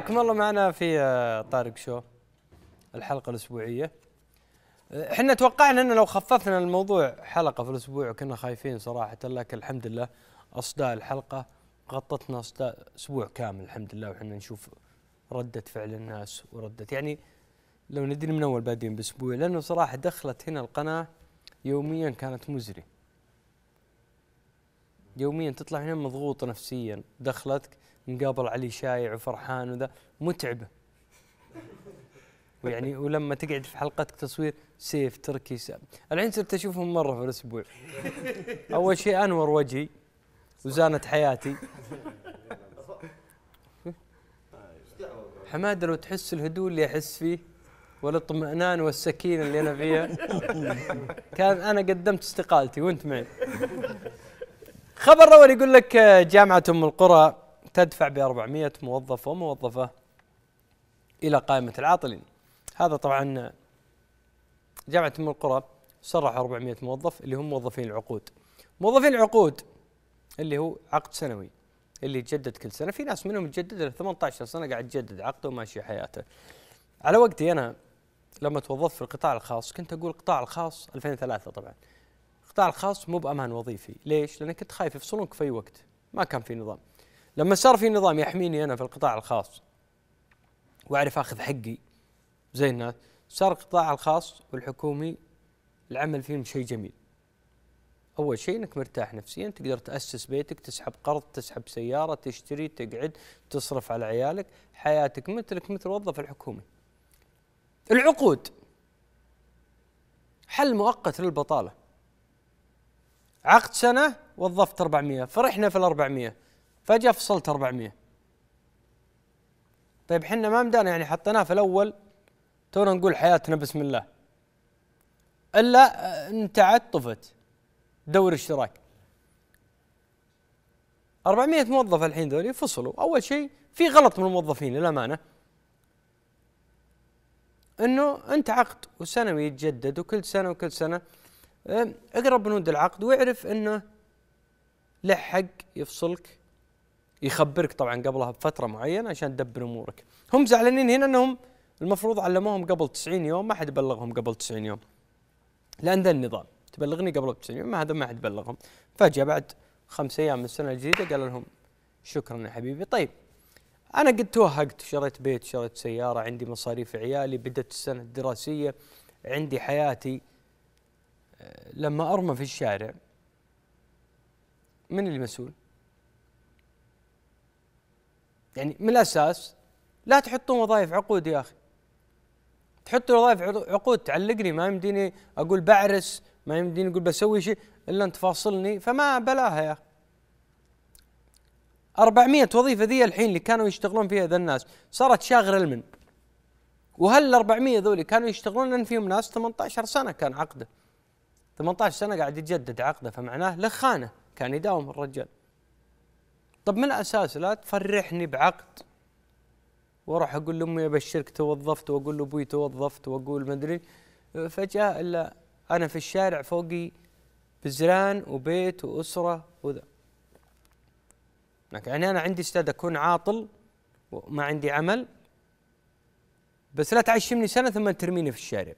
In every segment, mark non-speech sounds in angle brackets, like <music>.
حياكم الله معنا في آه، طارق شو الحلقة الأسبوعية آه، احنا توقعنا ان لو خففنا الموضوع حلقة في الأسبوع كنا خايفين صراحة لكن الحمد لله أصداء الحلقة غطتنا أصداء أسبوع كامل الحمد لله وحنا نشوف ردة فعل الناس وردة يعني لو ندري من أول بادين بأسبوع لأنه صراحة دخلت هنا القناة يوميا كانت مزري يوميا تطلع هنا مضغوطه نفسيا دخلتك مقابل علي شايع وفرحان وذا متعبه ويعني ولما تقعد في حلقتك تصوير سيف تركي ساب الحين صرت اشوفهم مره في الاسبوع اول شيء انور وجهي وزانت حياتي حماده لو تحس الهدوء اللي احس فيه والاطمئنان والسكينه اللي انا فيها كان انا قدمت استقالتي وانت معي خبر اول يقول لك آه، جامعه ام القرى تدفع ب 400 موظف وموظفة إلى قائمة العاطلين هذا طبعا جامعة ام القرى صرح 400 موظف اللي هم موظفين العقود موظفين العقود اللي هو عقد سنوي اللي يتجدد كل سنة في ناس منهم يتجدد 18 سنة قاعد يتجدد عقده وماشي حياته على وقتي أنا لما توظفت في القطاع الخاص كنت أقول القطاع الخاص 2003 طبعا القطاع الخاص مو بأمان وظيفي ليش؟ لانك كنت خايف يفصلونك في أي وقت ما كان في نظام لما صار في نظام يحميني انا في القطاع الخاص واعرف اخذ حقي زي الناس صار القطاع الخاص والحكومي العمل فيهم شيء جميل اول شيء انك مرتاح نفسيا تقدر تاسس بيتك تسحب قرض تسحب سياره تشتري تقعد تصرف على عيالك حياتك مثلك مثل وظف الحكومي العقود حل مؤقت للبطاله عقد سنه وظفت 400 فرحنا في ال 400 فجاه فصلت 400 طيب حنا ما مدانا يعني حطيناه في الاول تونا نقول حياتنا بسم الله الا آه، انتعت طفت دور اشتراك 400 موظف الحين ذولي فصلوا اول شيء في غلط من الموظفين للامانه انه انت عقد وسنوي يتجدد وكل سنه وكل سنه آه، اقرا بنود العقد واعرف انه لحق يفصلك يخبرك طبعا قبلها بفتره معينه عشان تدبر امورك هم زعلانين هنا انهم المفروض علموهم قبل 90 يوم ما حد بلغهم قبل 90 يوم لان ذا النظام تبلغني قبل 90 يوم ما هذا ما حد بلغهم فجاه بعد خمس ايام من السنه الجديده قال لهم شكرا يا حبيبي طيب انا قد توهقت شريت بيت شريت سياره عندي مصاريف عيالي بدت السنه الدراسيه عندي حياتي لما ارمى في الشارع من اللي مسؤول يعني من الاساس لا تحطون وظائف عقود يا اخي تحط وظائف عقود تعلقني ما يمديني اقول بعرس ما يمديني اقول بسوي شيء الا انت فاصلني فما بلاها يا اخي 400 وظيفه ذي الحين اللي كانوا يشتغلون فيها ذا الناس صارت شاغر المن وهل ال 400 ذولي كانوا يشتغلون لان فيهم ناس 18 سنه كان عقده 18 سنه قاعد يتجدد عقده فمعناه له خانه كان يداوم الرجال طب من الاساس لا تفرحني بعقد واروح اقول لامي ابشرك توظفت واقول لابوي توظفت واقول ما ادري فجاه الا انا في الشارع فوقي بزران وبيت واسره وذا يعني انا عندي استعداد اكون عاطل وما عندي عمل بس لا تعشمني سنه ثم ترميني في الشارع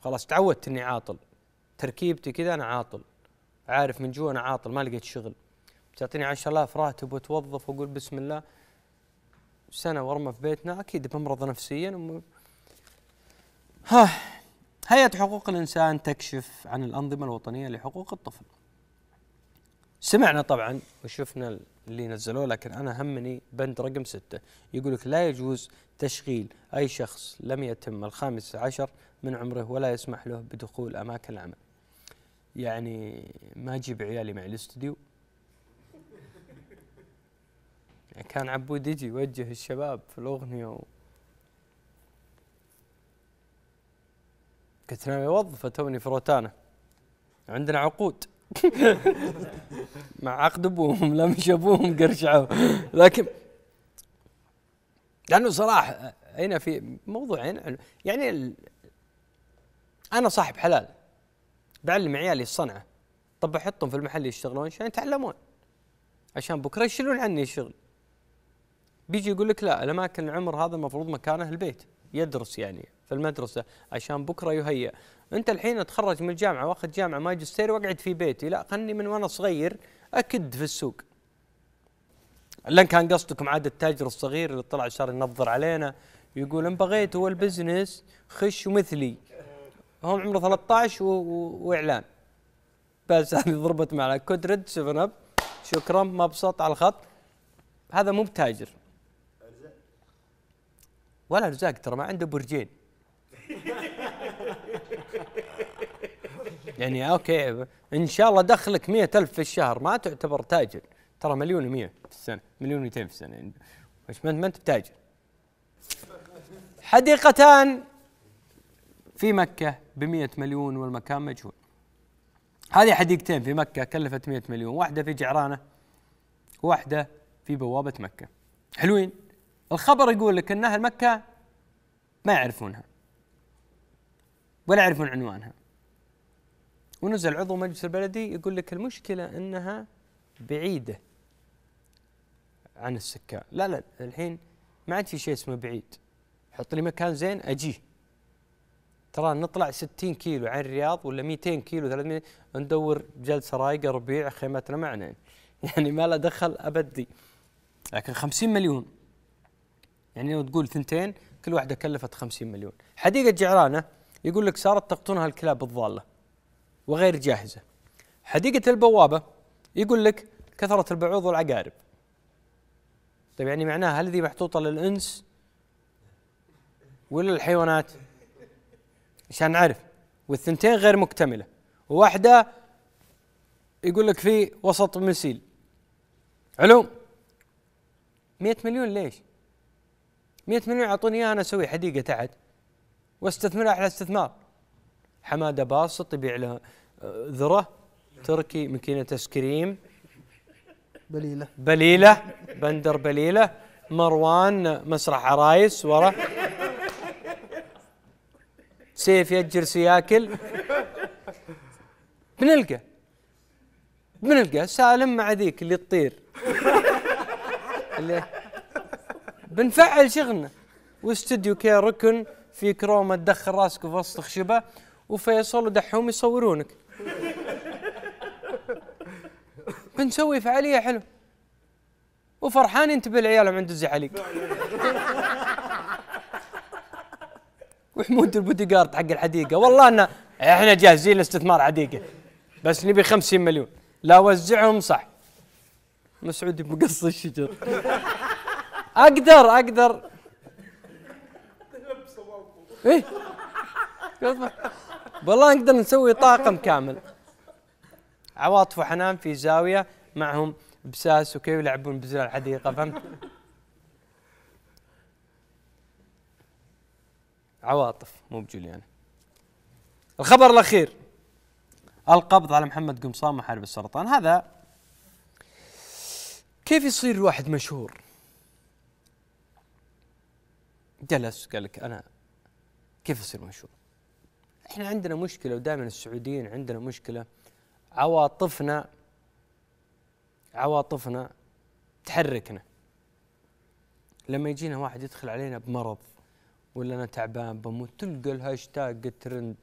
خلاص تعودت اني عاطل تركيبتي كذا انا عاطل عارف من جوا انا عاطل ما لقيت شغل تعطيني 10000 راتب وتوظف واقول بسم الله سنه وارمى في بيتنا اكيد بمرض نفسيا وم... ها هيئه حقوق الانسان تكشف عن الانظمه الوطنيه لحقوق الطفل سمعنا طبعا وشفنا اللي نزلوه لكن انا همني بند رقم ستة يقول لك لا يجوز تشغيل اي شخص لم يتم الخامس عشر من عمره ولا يسمح له بدخول اماكن العمل يعني ما اجيب عيالي معي الاستوديو كان عبود يجي يوجه الشباب في الأغنية و... قلت ناوي وظفة توني في روتانا عندنا عقود <laughs> مع عقد أبوهم لم مش أبوهم قرشعوا لكن لأنه صراحة هنا في موضوع هنا يعني ال... أنا صاحب حلال بعلم عيالي الصنعة طب أحطهم في المحل يشتغلون عشان يتعلمون عشان بكرة يشيلون عني الشغل بيجي يقول لك لا الاماكن العمر هذا المفروض مكانه البيت يدرس يعني في المدرسه عشان بكره يهيئ انت الحين اتخرج من الجامعه واخذ جامعه ماجستير واقعد في بيتي لا خلني من وانا صغير اكد في السوق لان كان قصدكم عاد التاجر الصغير اللي طلع صار ينظر علينا يقول ان بغيت هو البزنس خش مثلي هم عمره 13 و... و... واعلان بس هذه ضربت معنا كود 7 اب شكرا مبسط على الخط هذا مو بتاجر ولا رزاق ترى ما عنده برجين <laughs> يعني اوكي ان شاء الله دخلك مئة ألف في الشهر ما تعتبر تاجر ترى مليون و100 في السنه مليون و200 في السنه يعني مش ما انت بتاجر حديقتان في مكه ب 100 مليون والمكان مجهول هذه حديقتين في مكه كلفت 100 مليون واحده في جعرانه واحده في بوابه مكه حلوين الخبر يقول لك ان اهل مكه ما يعرفونها ولا يعرفون عنوانها ونزل عضو مجلس البلدي يقول لك المشكله انها بعيده عن السكان لا لا الحين ما عاد في شيء اسمه بعيد حط لي مكان زين اجيه ترى نطلع 60 كيلو عن الرياض ولا 200 كيلو 300 ندور جلسه رايقه ربيع خيمتنا معنا <laughs> يعني ما له دخل ابدي لكن 50 مليون يعني لو تقول ثنتين كل واحده كلفت 50 مليون حديقه جعرانه يقول لك صارت تقطنها الكلاب الضاله وغير جاهزه حديقه البوابه يقول لك كثره البعوض والعقارب طيب يعني معناها هل ذي محطوطه للانس ولا الحيوانات عشان نعرف والثنتين غير مكتمله وواحده يقول لك في وسط مسيل علوم 100 مليون ليش 100 مليون اعطوني اياها انا اسوي حديقه تحت واستثمرها احلى استثمار حماده باسط يبيع له آه، ذره تركي ماكينه كريم بليله بليله بندر بليله مروان مسرح عرايس ورا سيف يجر سياكل بنلقى بنلقى سالم مع ذيك اللي تطير اللي بنفعل شغلنا واستديو كي ركن في كروما تدخل راسك في وسط خشبه وفيصل ودحوم يصورونك بنسوي <laughs> فعاليه حلوه وفرحان انتبه العيال عند ندز <laughs> وحمود البودي جارد حق الحديقه والله انا احنا جاهزين لاستثمار حديقه بس نبي 50 مليون لا وزعهم صح مسعود مقص الشجر <laughs> اقدر اقدر ايه والله نقدر نسوي طاقم كامل عواطف وحنان في زاويه معهم بساس وكي يلعبون بزر الحديقه فهمت؟ عواطف مو بجوليان الخبر الاخير القبض على محمد قمصان محارب السرطان هذا كيف يصير الواحد مشهور؟ جلس قال لك انا كيف اصير مشهور؟ احنا عندنا مشكله ودائما السعوديين عندنا مشكله عواطفنا عواطفنا تحركنا لما يجينا واحد يدخل علينا بمرض ولا انا تعبان بموت تلقى الهاشتاج ترند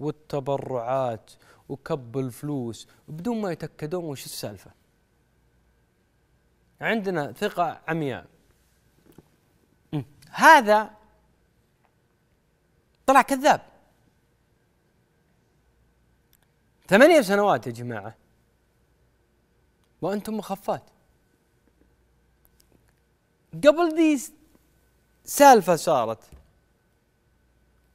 والتبرعات وكب الفلوس بدون ما يتاكدون وش السالفه عندنا ثقه عمياء هذا طلع كذاب ثمانية سنوات يا جماعة وأنتم مخفات قبل ذي سالفة صارت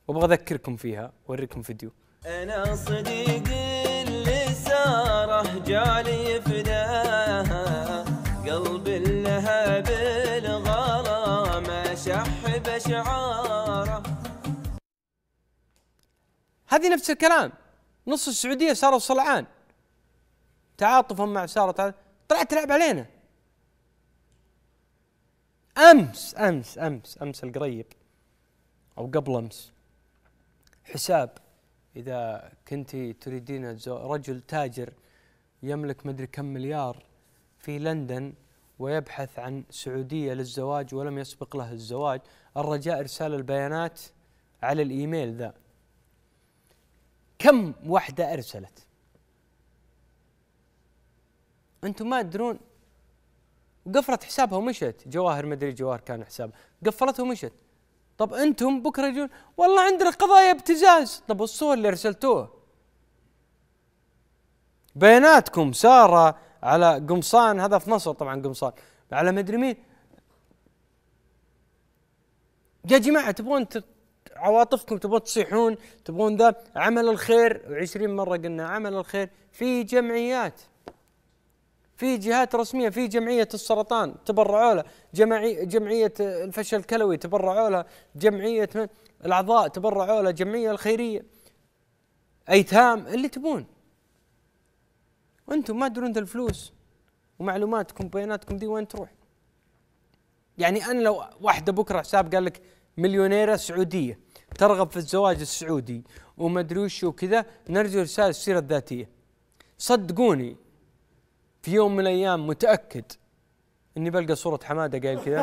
وابغى اذكركم فيها واوريكم فيديو انا صديق اللي ساره جالي في هذه نفس الكلام نص السعوديه صاروا صلعان تعاطفا مع ساره طلعت تلعب علينا امس امس امس امس القريب او قبل امس حساب اذا كنت تريدين رجل تاجر يملك مدري كم مليار في لندن ويبحث عن سعوديه للزواج ولم يسبق له الزواج الرجاء ارسال البيانات على الايميل ذا كم وحدة أرسلت أنتم ما تدرون قفلت حسابها ومشت جواهر مدري جواهر كان حساب قفلته ومشت طب أنتم بكرة يجون والله عندنا قضايا ابتزاز طب الصور اللي أرسلتوها بياناتكم سارة على قمصان هذا في مصر طبعا قمصان على مدري مين يا جماعة تبغون عواطفكم تبون تصيحون تبون ذا عمل الخير وعشرين مرة قلنا عمل الخير في جمعيات في جهات رسميه في جمعيه السرطان تبرعوا لها جمعي جمعيه الفشل الكلوي تبرعوا لها جمعيه الاعضاء تبرعوا لها جمعيه الخيريه ايتام اللي تبون وانتم ما تدرون ذا الفلوس ومعلوماتكم بياناتكم دي وين تروح يعني انا لو واحده بكره حساب قال لك مليونيره سعوديه ترغب في الزواج السعودي وما ادري وش وكذا نرجو رساله السيره الذاتيه صدقوني في يوم من الايام متاكد اني بلقى صوره حماده قايل كذا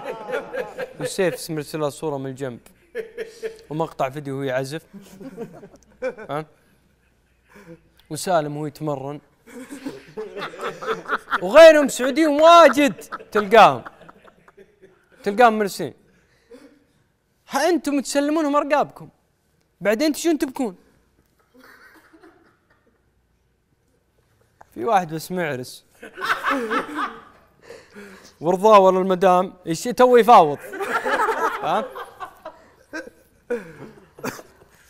<laughs> والسيف مرسله صوره من الجنب ومقطع فيديو وهو يعزف ها وسالم وهو يتمرن وغيرهم سعوديين واجد تلقاهم تلقاهم مرسلين انتم تسلمونهم ارقابكم بعدين تجون تبكون في واحد بس معرس ورضاه ولا المدام ايش تو يفاوض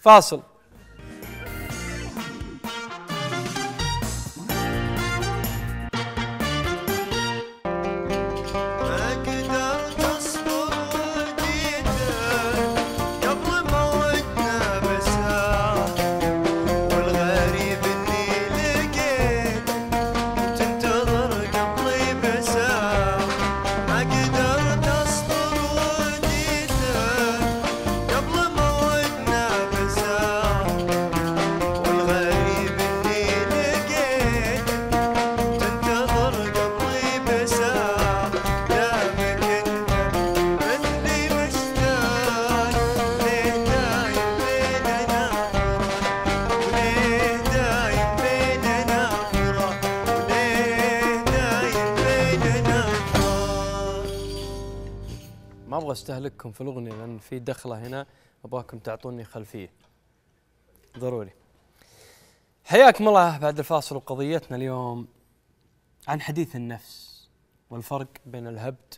فاصل ما ابغى استهلككم في الاغنيه لان في دخله هنا ابغاكم تعطوني خلفيه ضروري حياكم الله بعد الفاصل وقضيتنا اليوم عن حديث النفس والفرق بين الهبد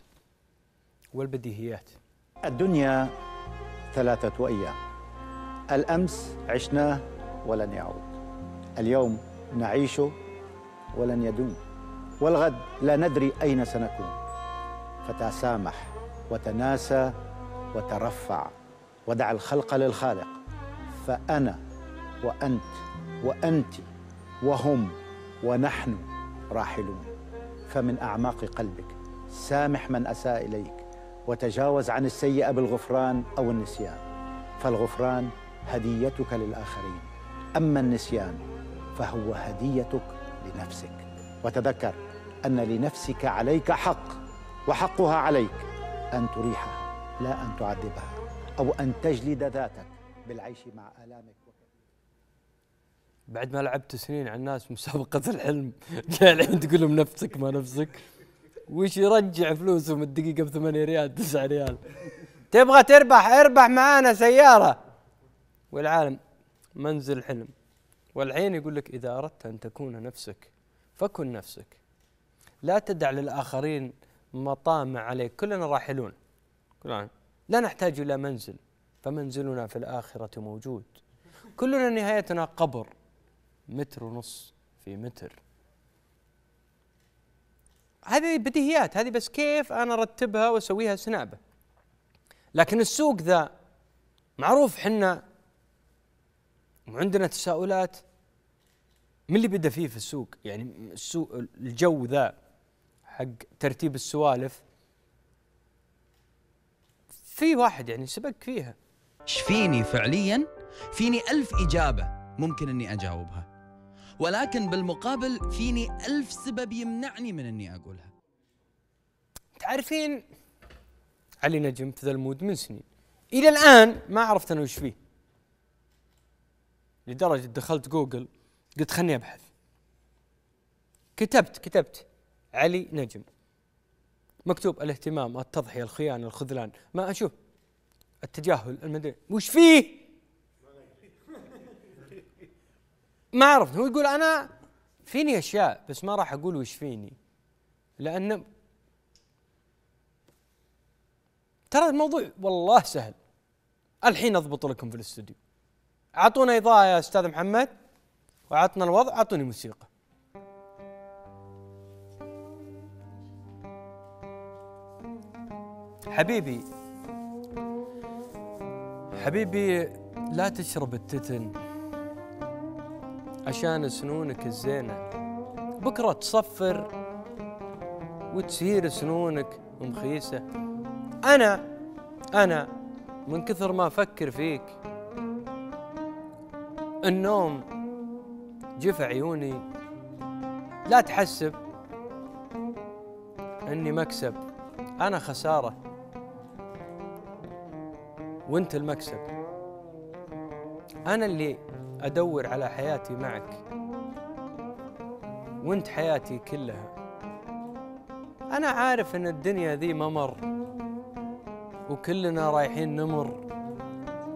والبديهيات الدنيا ثلاثة أيام الأمس عشناه ولن يعود اليوم نعيشه ولن يدوم والغد لا ندري أين سنكون فتسامح وتناسى وترفع ودع الخلق للخالق فأنا وأنت وأنت وهم ونحن راحلون فمن أعماق قلبك سامح من أساء إليك وتجاوز عن السيئة بالغفران أو النسيان فالغفران هديتك للآخرين أما النسيان فهو هديتك لنفسك وتذكر أن لنفسك عليك حق وحقها عليك أن تريحها لا أن تعذبها أو أن تجلد ذاتك بالعيش مع آلامك بعد ما لعبت سنين على الناس مسابقة الحلم جاي الحين تقول لهم نفسك ما نفسك وش يرجع فلوسهم الدقيقة ب 8 ريال 9 ريال تبغى تربح اربح معانا سيارة والعالم منزل حلم والحين يقول لك إذا أردت أن تكون نفسك فكن نفسك لا تدع للآخرين مطامع عليك كلنا راحلون كلنا لا نحتاج إلى منزل فمنزلنا في الآخرة موجود كلنا نهايتنا قبر متر ونص في متر هذه بديهيات هذه بس كيف أنا أرتبها وأسويها سنابة لكن السوق ذا معروف حنا وعندنا تساؤلات من اللي بدا فيه في السوق يعني السوق الجو ذا حق ترتيب السوالف في واحد يعني سبق فيها ايش فيني فعليا فيني ألف إجابة ممكن أني أجاوبها ولكن بالمقابل فيني ألف سبب يمنعني من أني أقولها تعرفين علي نجم في ذا المود من سنين إلى الآن ما عرفت أنا وش فيه لدرجة دخلت جوجل قلت خلني أبحث كتبت كتبت علي نجم مكتوب الاهتمام التضحية الخيانة الخذلان ما أشوف التجاهل المدري وش فيه ما عرفت هو يقول أنا فيني أشياء بس ما راح أقول وش فيني لأن ترى الموضوع والله سهل الحين أضبط لكم في الاستوديو أعطونا إضاءة يا أستاذ محمد وعطنا الوضع أعطوني موسيقى حبيبي حبيبي لا تشرب التتن عشان سنونك الزينة بكرة تصفر وتسير سنونك مخيسة أنا أنا من كثر ما أفكر فيك النوم جف عيوني لا تحسب أني مكسب أنا خسارة وانت المكسب انا اللي ادور على حياتي معك وانت حياتي كلها انا عارف ان الدنيا ذي ممر وكلنا رايحين نمر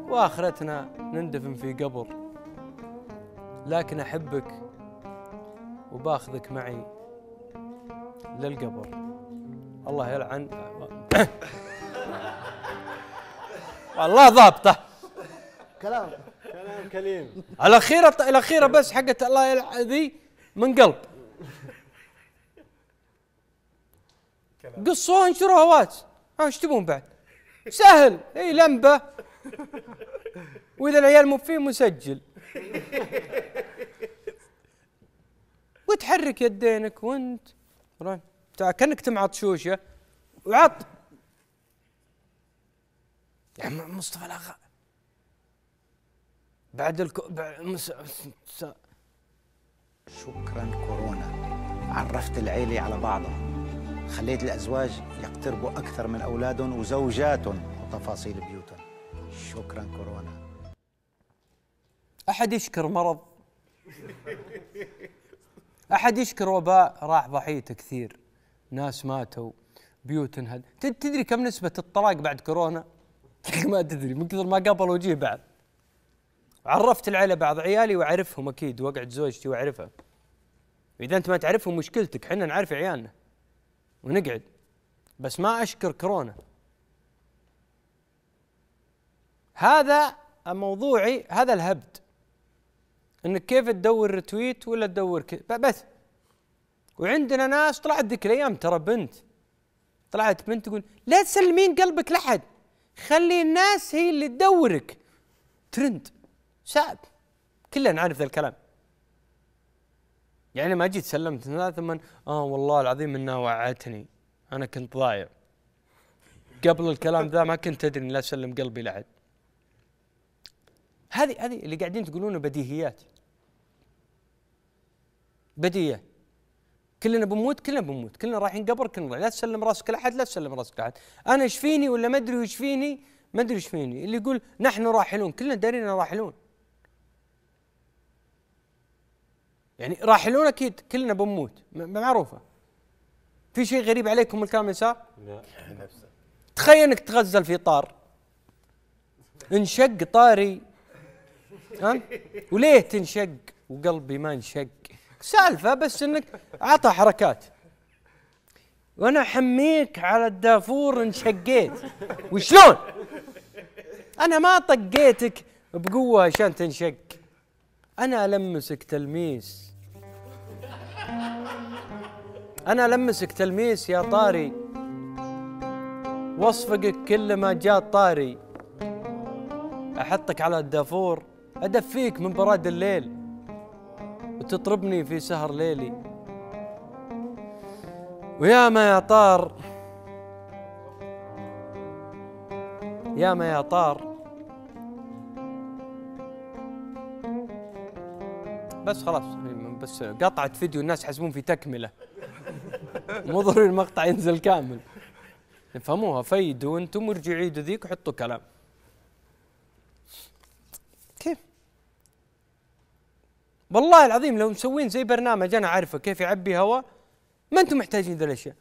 واخرتنا نندفن في قبر لكن احبك وباخذك معي للقبر الله يلعن <coughs> والله ضابطه كلام كلام كليم الاخيره الاخيره بس حقت الله يلعن ذي من قلب قصوها انشروا واتس ايش تبون بعد؟ سهل اي لمبه واذا العيال مو فيه مسجل وتحرك يدينك وانت كانك تمعط شوشه وعط عم مصطفى الاغا بعد الكو... بعد مس... شكرا كورونا عرفت العيلة على بعضها خليت الأزواج يقتربوا أكثر من أولادهم وزوجاتهم وتفاصيل بيوتهم شكرا كورونا أحد يشكر مرض أحد يشكر وباء راح ضحيته كثير ناس ماتوا بيوت انهد تدري كم نسبة الطلاق بعد كورونا ما تدري من كثر ما قبل وجيه بعض عرفت العيله بعض عيالي واعرفهم اكيد وقعد زوجتي واعرفها اذا انت ما تعرفهم مشكلتك حنا نعرف عيالنا ونقعد بس ما اشكر كورونا هذا موضوعي هذا الهبد انك كيف تدور رتويت ولا تدور بس وعندنا ناس طلعت ذيك الايام ترى بنت طلعت بنت تقول لا تسلمين قلبك لحد خلي الناس هي اللي تدورك ترند صعب كلنا نعرف ذا الكلام يعني ما جيت سلمت ثم اه والله العظيم انها وعدتني انا كنت ضايع قبل الكلام ذا ما كنت ادري لا اسلم قلبي لعد هذه هذه اللي قاعدين تقولونه بديهيات بديهيات كلنا بنموت كلنا بنموت كلنا رايحين قبر كلنا لا تسلم راسك لاحد لا تسلم راسك لاحد انا ايش فيني ولا ما ادري فيني ما ادري فيني اللي يقول نحن راحلون كلنا دارين راحلون يعني راحلون اكيد كلنا بنموت معروفه في شيء غريب عليكم الكلام يسار؟ لا تخيل انك تغزل في طار انشق طاري ها وليه تنشق وقلبي ما انشق سالفه بس انك عطى حركات وانا حميك على الدافور انشقيت وشلون انا ما طقيتك بقوه عشان تنشق انا المسك تلميس انا المسك تلميس يا طاري واصفقك كل ما جاء طاري احطك على الدافور ادفيك من براد الليل وتطربني في سهر ليلي ويا ما يا طار يا ما يا طار بس خلاص بس قطعت فيديو الناس يحسبون في تكمله مو ضروري المقطع ينزل كامل فهموها فيدوا انتم ورجعوا عيدوا ذيك وحطوا كلام والله العظيم لو مسوين زي برنامج انا عارفه كيف يعبي هواء ما انتم محتاجين ذي الاشياء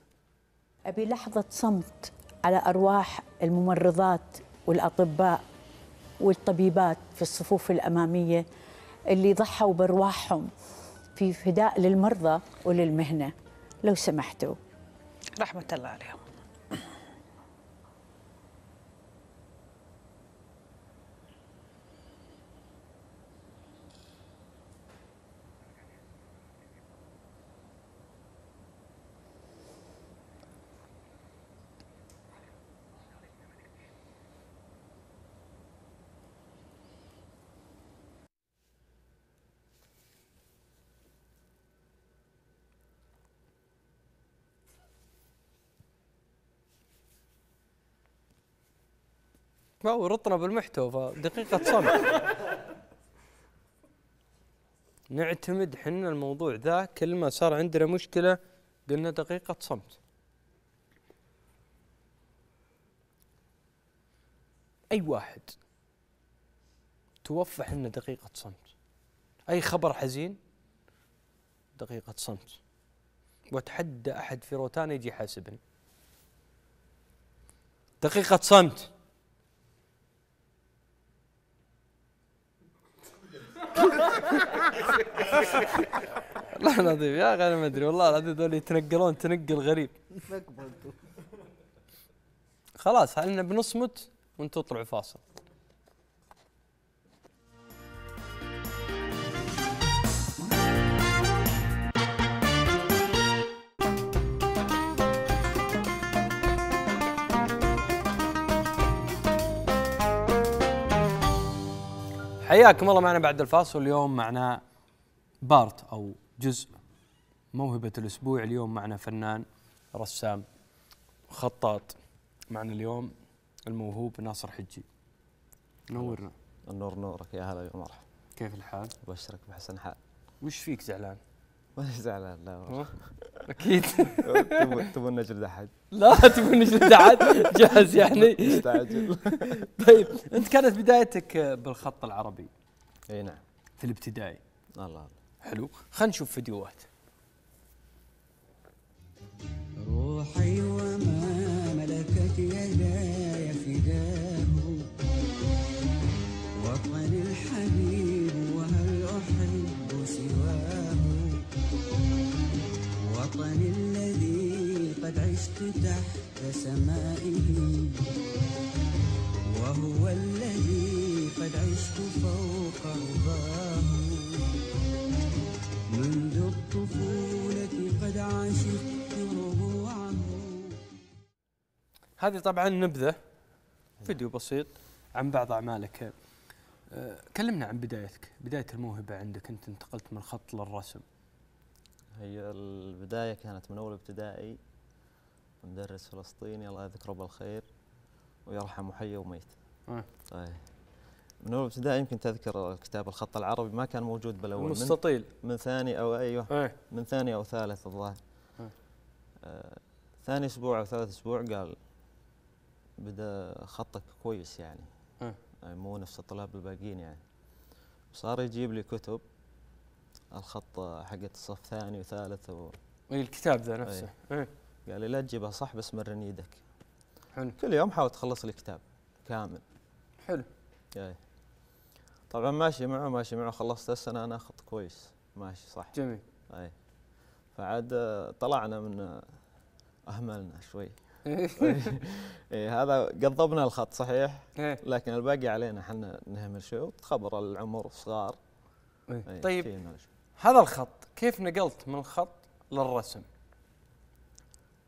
ابي لحظه صمت على ارواح الممرضات والاطباء والطبيبات في الصفوف الاماميه اللي ضحوا بارواحهم في فداء للمرضى وللمهنه لو سمحتوا رحمه الله عليهم ما رطنا بالمحتوى فدقيقة صمت <laughs> نعتمد حنا الموضوع ذا كل ما صار عندنا مشكلة قلنا دقيقة صمت أي واحد توفى حنا دقيقة صمت أي خبر حزين دقيقة صمت وأتحدى أحد في روتانا يجي يحاسبني دقيقة صمت والله العظيم يا اخي انا ما ادري والله العظيم ذول يتنقلون تنقل غريب خلاص احنا بنصمت وانتم طلعوا فاصل حياكم الله معنا بعد الفاصل اليوم معنا بارت أو جزء موهبة الأسبوع اليوم معنا فنان رسام خطاط معنا اليوم الموهوب ناصر حجي نورنا النور نورك يا هلا يا مرحبا كيف الحال؟ أبشرك بحسن حال وش فيك زعلان؟ ماني زعلان لا اكيد تبون نجلد احد لا تبون نجلد احد جاهز يعني مستعجل طيب انت كانت بدايتك بالخط العربي اي نعم في الابتدائي الله الله حلو خلينا نشوف فيديوهات روحي وما ملكت يداي فداه وطن الحبيب وهل أحب سواه وطن الذي قد عشت تحت سمائه وهو الذي قد عشت فوق رضاه منذ الطفولة قد هذه طبعا نبذة فيديو بسيط عن بعض أعمالك أه، كلمنا عن بدايتك بداية الموهبة عندك أنت انتقلت من الخط للرسم هي البداية كانت من أول ابتدائي مدرس فلسطيني الله يذكره بالخير ويرحم حي وميت آه. طيب. من اول ابتدائي يمكن تذكر كتاب الخط العربي ما كان موجود بالاول مستطيل من, من ثاني او ايوه ايه؟ من ثاني او ثالث الظاهر ايه؟ آه ثاني اسبوع او ثالث اسبوع قال بدا خطك كويس يعني ايه؟ يعني مو نفس الطلاب الباقيين يعني صار يجيب لي كتب الخط حقت الصف ثاني وثالث و... إيه، الكتاب ذا نفسه ايه. ايه؟ قال لي لا تجيبها صح بس مرن يدك حلو كل يوم حاول تخلص الكتاب كامل حلو ايه طبعا ماشي معه ماشي معه خلصت السنه انا خط كويس ماشي صح جميل اي فعاد آه، طلعنا من آه، اهملنا شوي <laughs> اي هذا قضبنا الخط صحيح لكن الباقي علينا احنا نهمل شوي وتخبر العمر صغار طيب هذا الخط كيف نقلت من الخط للرسم؟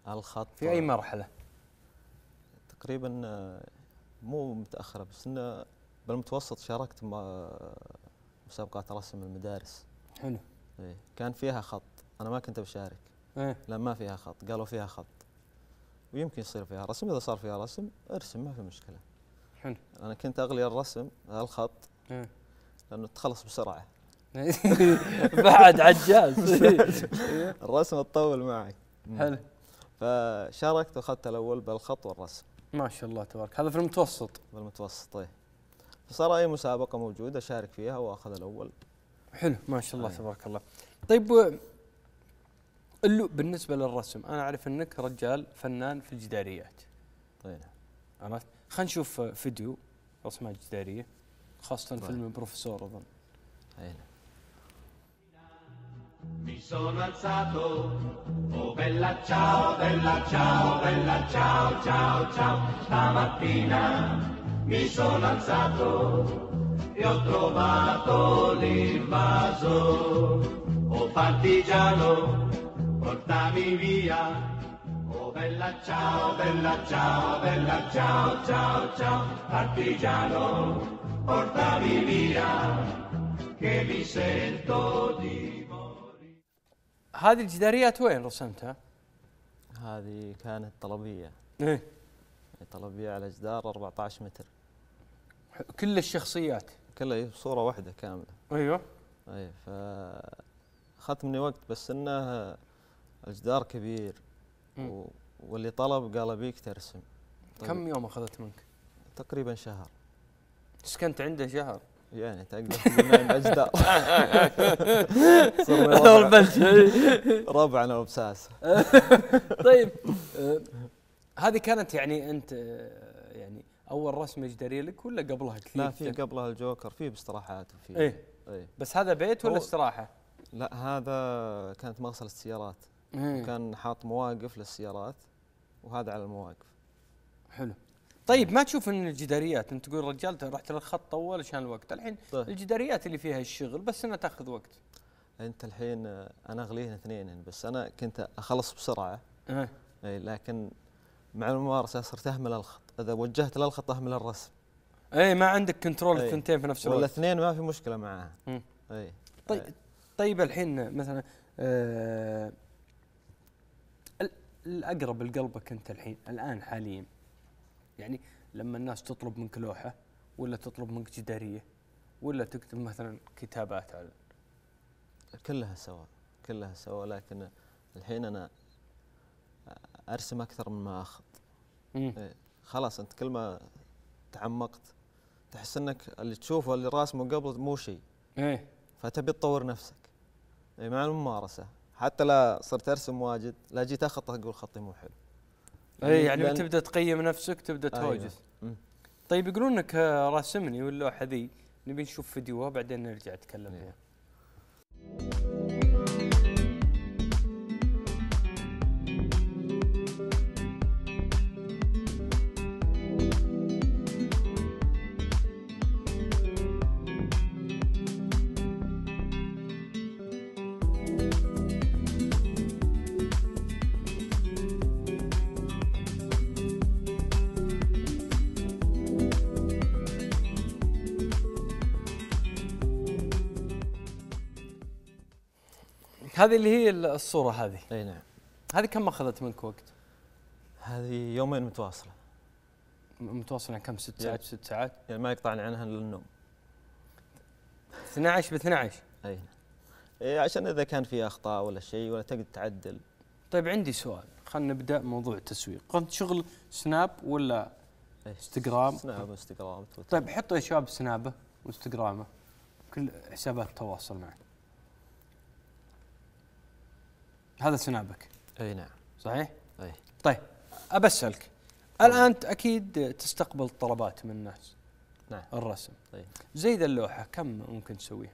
الخط في اي مرحله؟ تقريبا آه، مو متاخره بس انه بالمتوسط شاركت مسابقات رسم المدارس حلو إيه كان فيها خط انا ما كنت بشارك ايه ما فيها خط قالوا فيها خط ويمكن يصير فيها رسم اذا صار فيها رسم ارسم ما في مشكله حلو انا كنت اغلي الرسم الخط ايه لانه تخلص بسرعه <laughs> بعد عجاز <laughs> الرسم تطول معي حلو فشاركت واخذت الاول بالخط والرسم ما شاء الله تبارك هذا في المتوسط بالمتوسط ايه صار اي مسابقه موجوده شارك فيها واخذ الاول حلو ما شاء الله آه. تبارك الله طيب اللو بالنسبه للرسم انا اعرف انك رجال فنان في الجداريات طيب عرفت خلينا نشوف فيديو رسمات جداريه خاصه طيب. فيلم البروفيسور اظن اي Mi sono alzato, oh bella ciao, bella ciao, bella ciao, ciao, ciao, stamattina mi sono alzato e ho trovato l'invaso. O oh partigiano, portami via. Oh bella ciao, bella ciao, bella ciao, ciao, ciao. Partigiano, portami via che mi sento di morire. هذه الجداريات وين رسمتها؟ هذه كانت طلبية. إيه؟ يعني طلبية على جدار 14 متر كل الشخصيات كلها إيه، صورة واحده كامله ايوه اي ف اخذت مني وقت بس انه الجدار كبير و... واللي طلب قال ابيك ترسم طيب كم يوم اخذت منك؟ تقريبا شهر سكنت عنده شهر يعني تقدر <laughs> من اجدار <laughs> صرنا ربعنا وبساسه <laughs> طيب آه، هذه كانت يعني انت يعني اول رسمه جداريه لك ولا قبلها كثير؟ لا في قبلها الجوكر في باستراحات وفي ايه, ايه بس هذا بيت ولا استراحه؟ لا هذا كانت مغسله السيارات ايه كان حاط مواقف للسيارات وهذا على المواقف حلو طيب ما تشوف ان الجداريات انت تقول رجال رحت للخط طول عشان الوقت الحين طيب. الجداريات اللي فيها الشغل بس انها تاخذ وقت انت الحين انا اغليهن اثنين بس انا كنت اخلص بسرعه اه. لكن مع الممارسه صرت اهمل الخط اذا وجهت للخط اهمل الرسم اي ما عندك كنترول إيه. الثنتين في نفس الوقت والاثنين ما في مشكله معاها اي طيب إيه. طيب الحين مثلا آه الاقرب لقلبك انت الحين الان حاليا يعني لما الناس تطلب منك لوحه ولا تطلب منك جداريه ولا تكتب مثلا كتابات على كلها سواء كلها سواء لكن الحين انا ارسم اكثر مما اخذ إيه خلاص انت كل ما تعمقت تحس انك اللي تشوفه اللي راسمه قبل مو شيء ايه فتبي تطور نفسك إيه مع الممارسه حتى لا صرت ارسم واجد لا جيت اخط اقول خطي مو حلو اي يعني لأن... تبدا تقيم نفسك تبدا أيوة. تهوجس أيوة. طيب يقولون انك آه، راسمني واللوحه ذي نبي نشوف فيديوها بعدين نرجع نتكلم إيه. فيها عليك هذه اللي هي الصوره هذه اي نعم هذه كم اخذت منك وقت هذه يومين متواصله متواصله كم ست يعني ساعات ست ساعات يعني ما يقطعني عنها الا النوم 12 ب 12 اي إيه عشان اذا كان في اخطاء ولا شيء ولا تقدر تعدل طيب عندي سؤال خلينا نبدا موضوع التسويق كنت شغل سناب ولا انستغرام سناب انستغرام طيب حطوا يا شباب سنابه وانستغرامه كل حسابات التواصل معك هذا سنابك اي نعم صحيح؟ اي طيب ابسلك الان اكيد تستقبل طلبات من الناس نعم الرسم طيب زي ذا اللوحه كم ممكن تسويها؟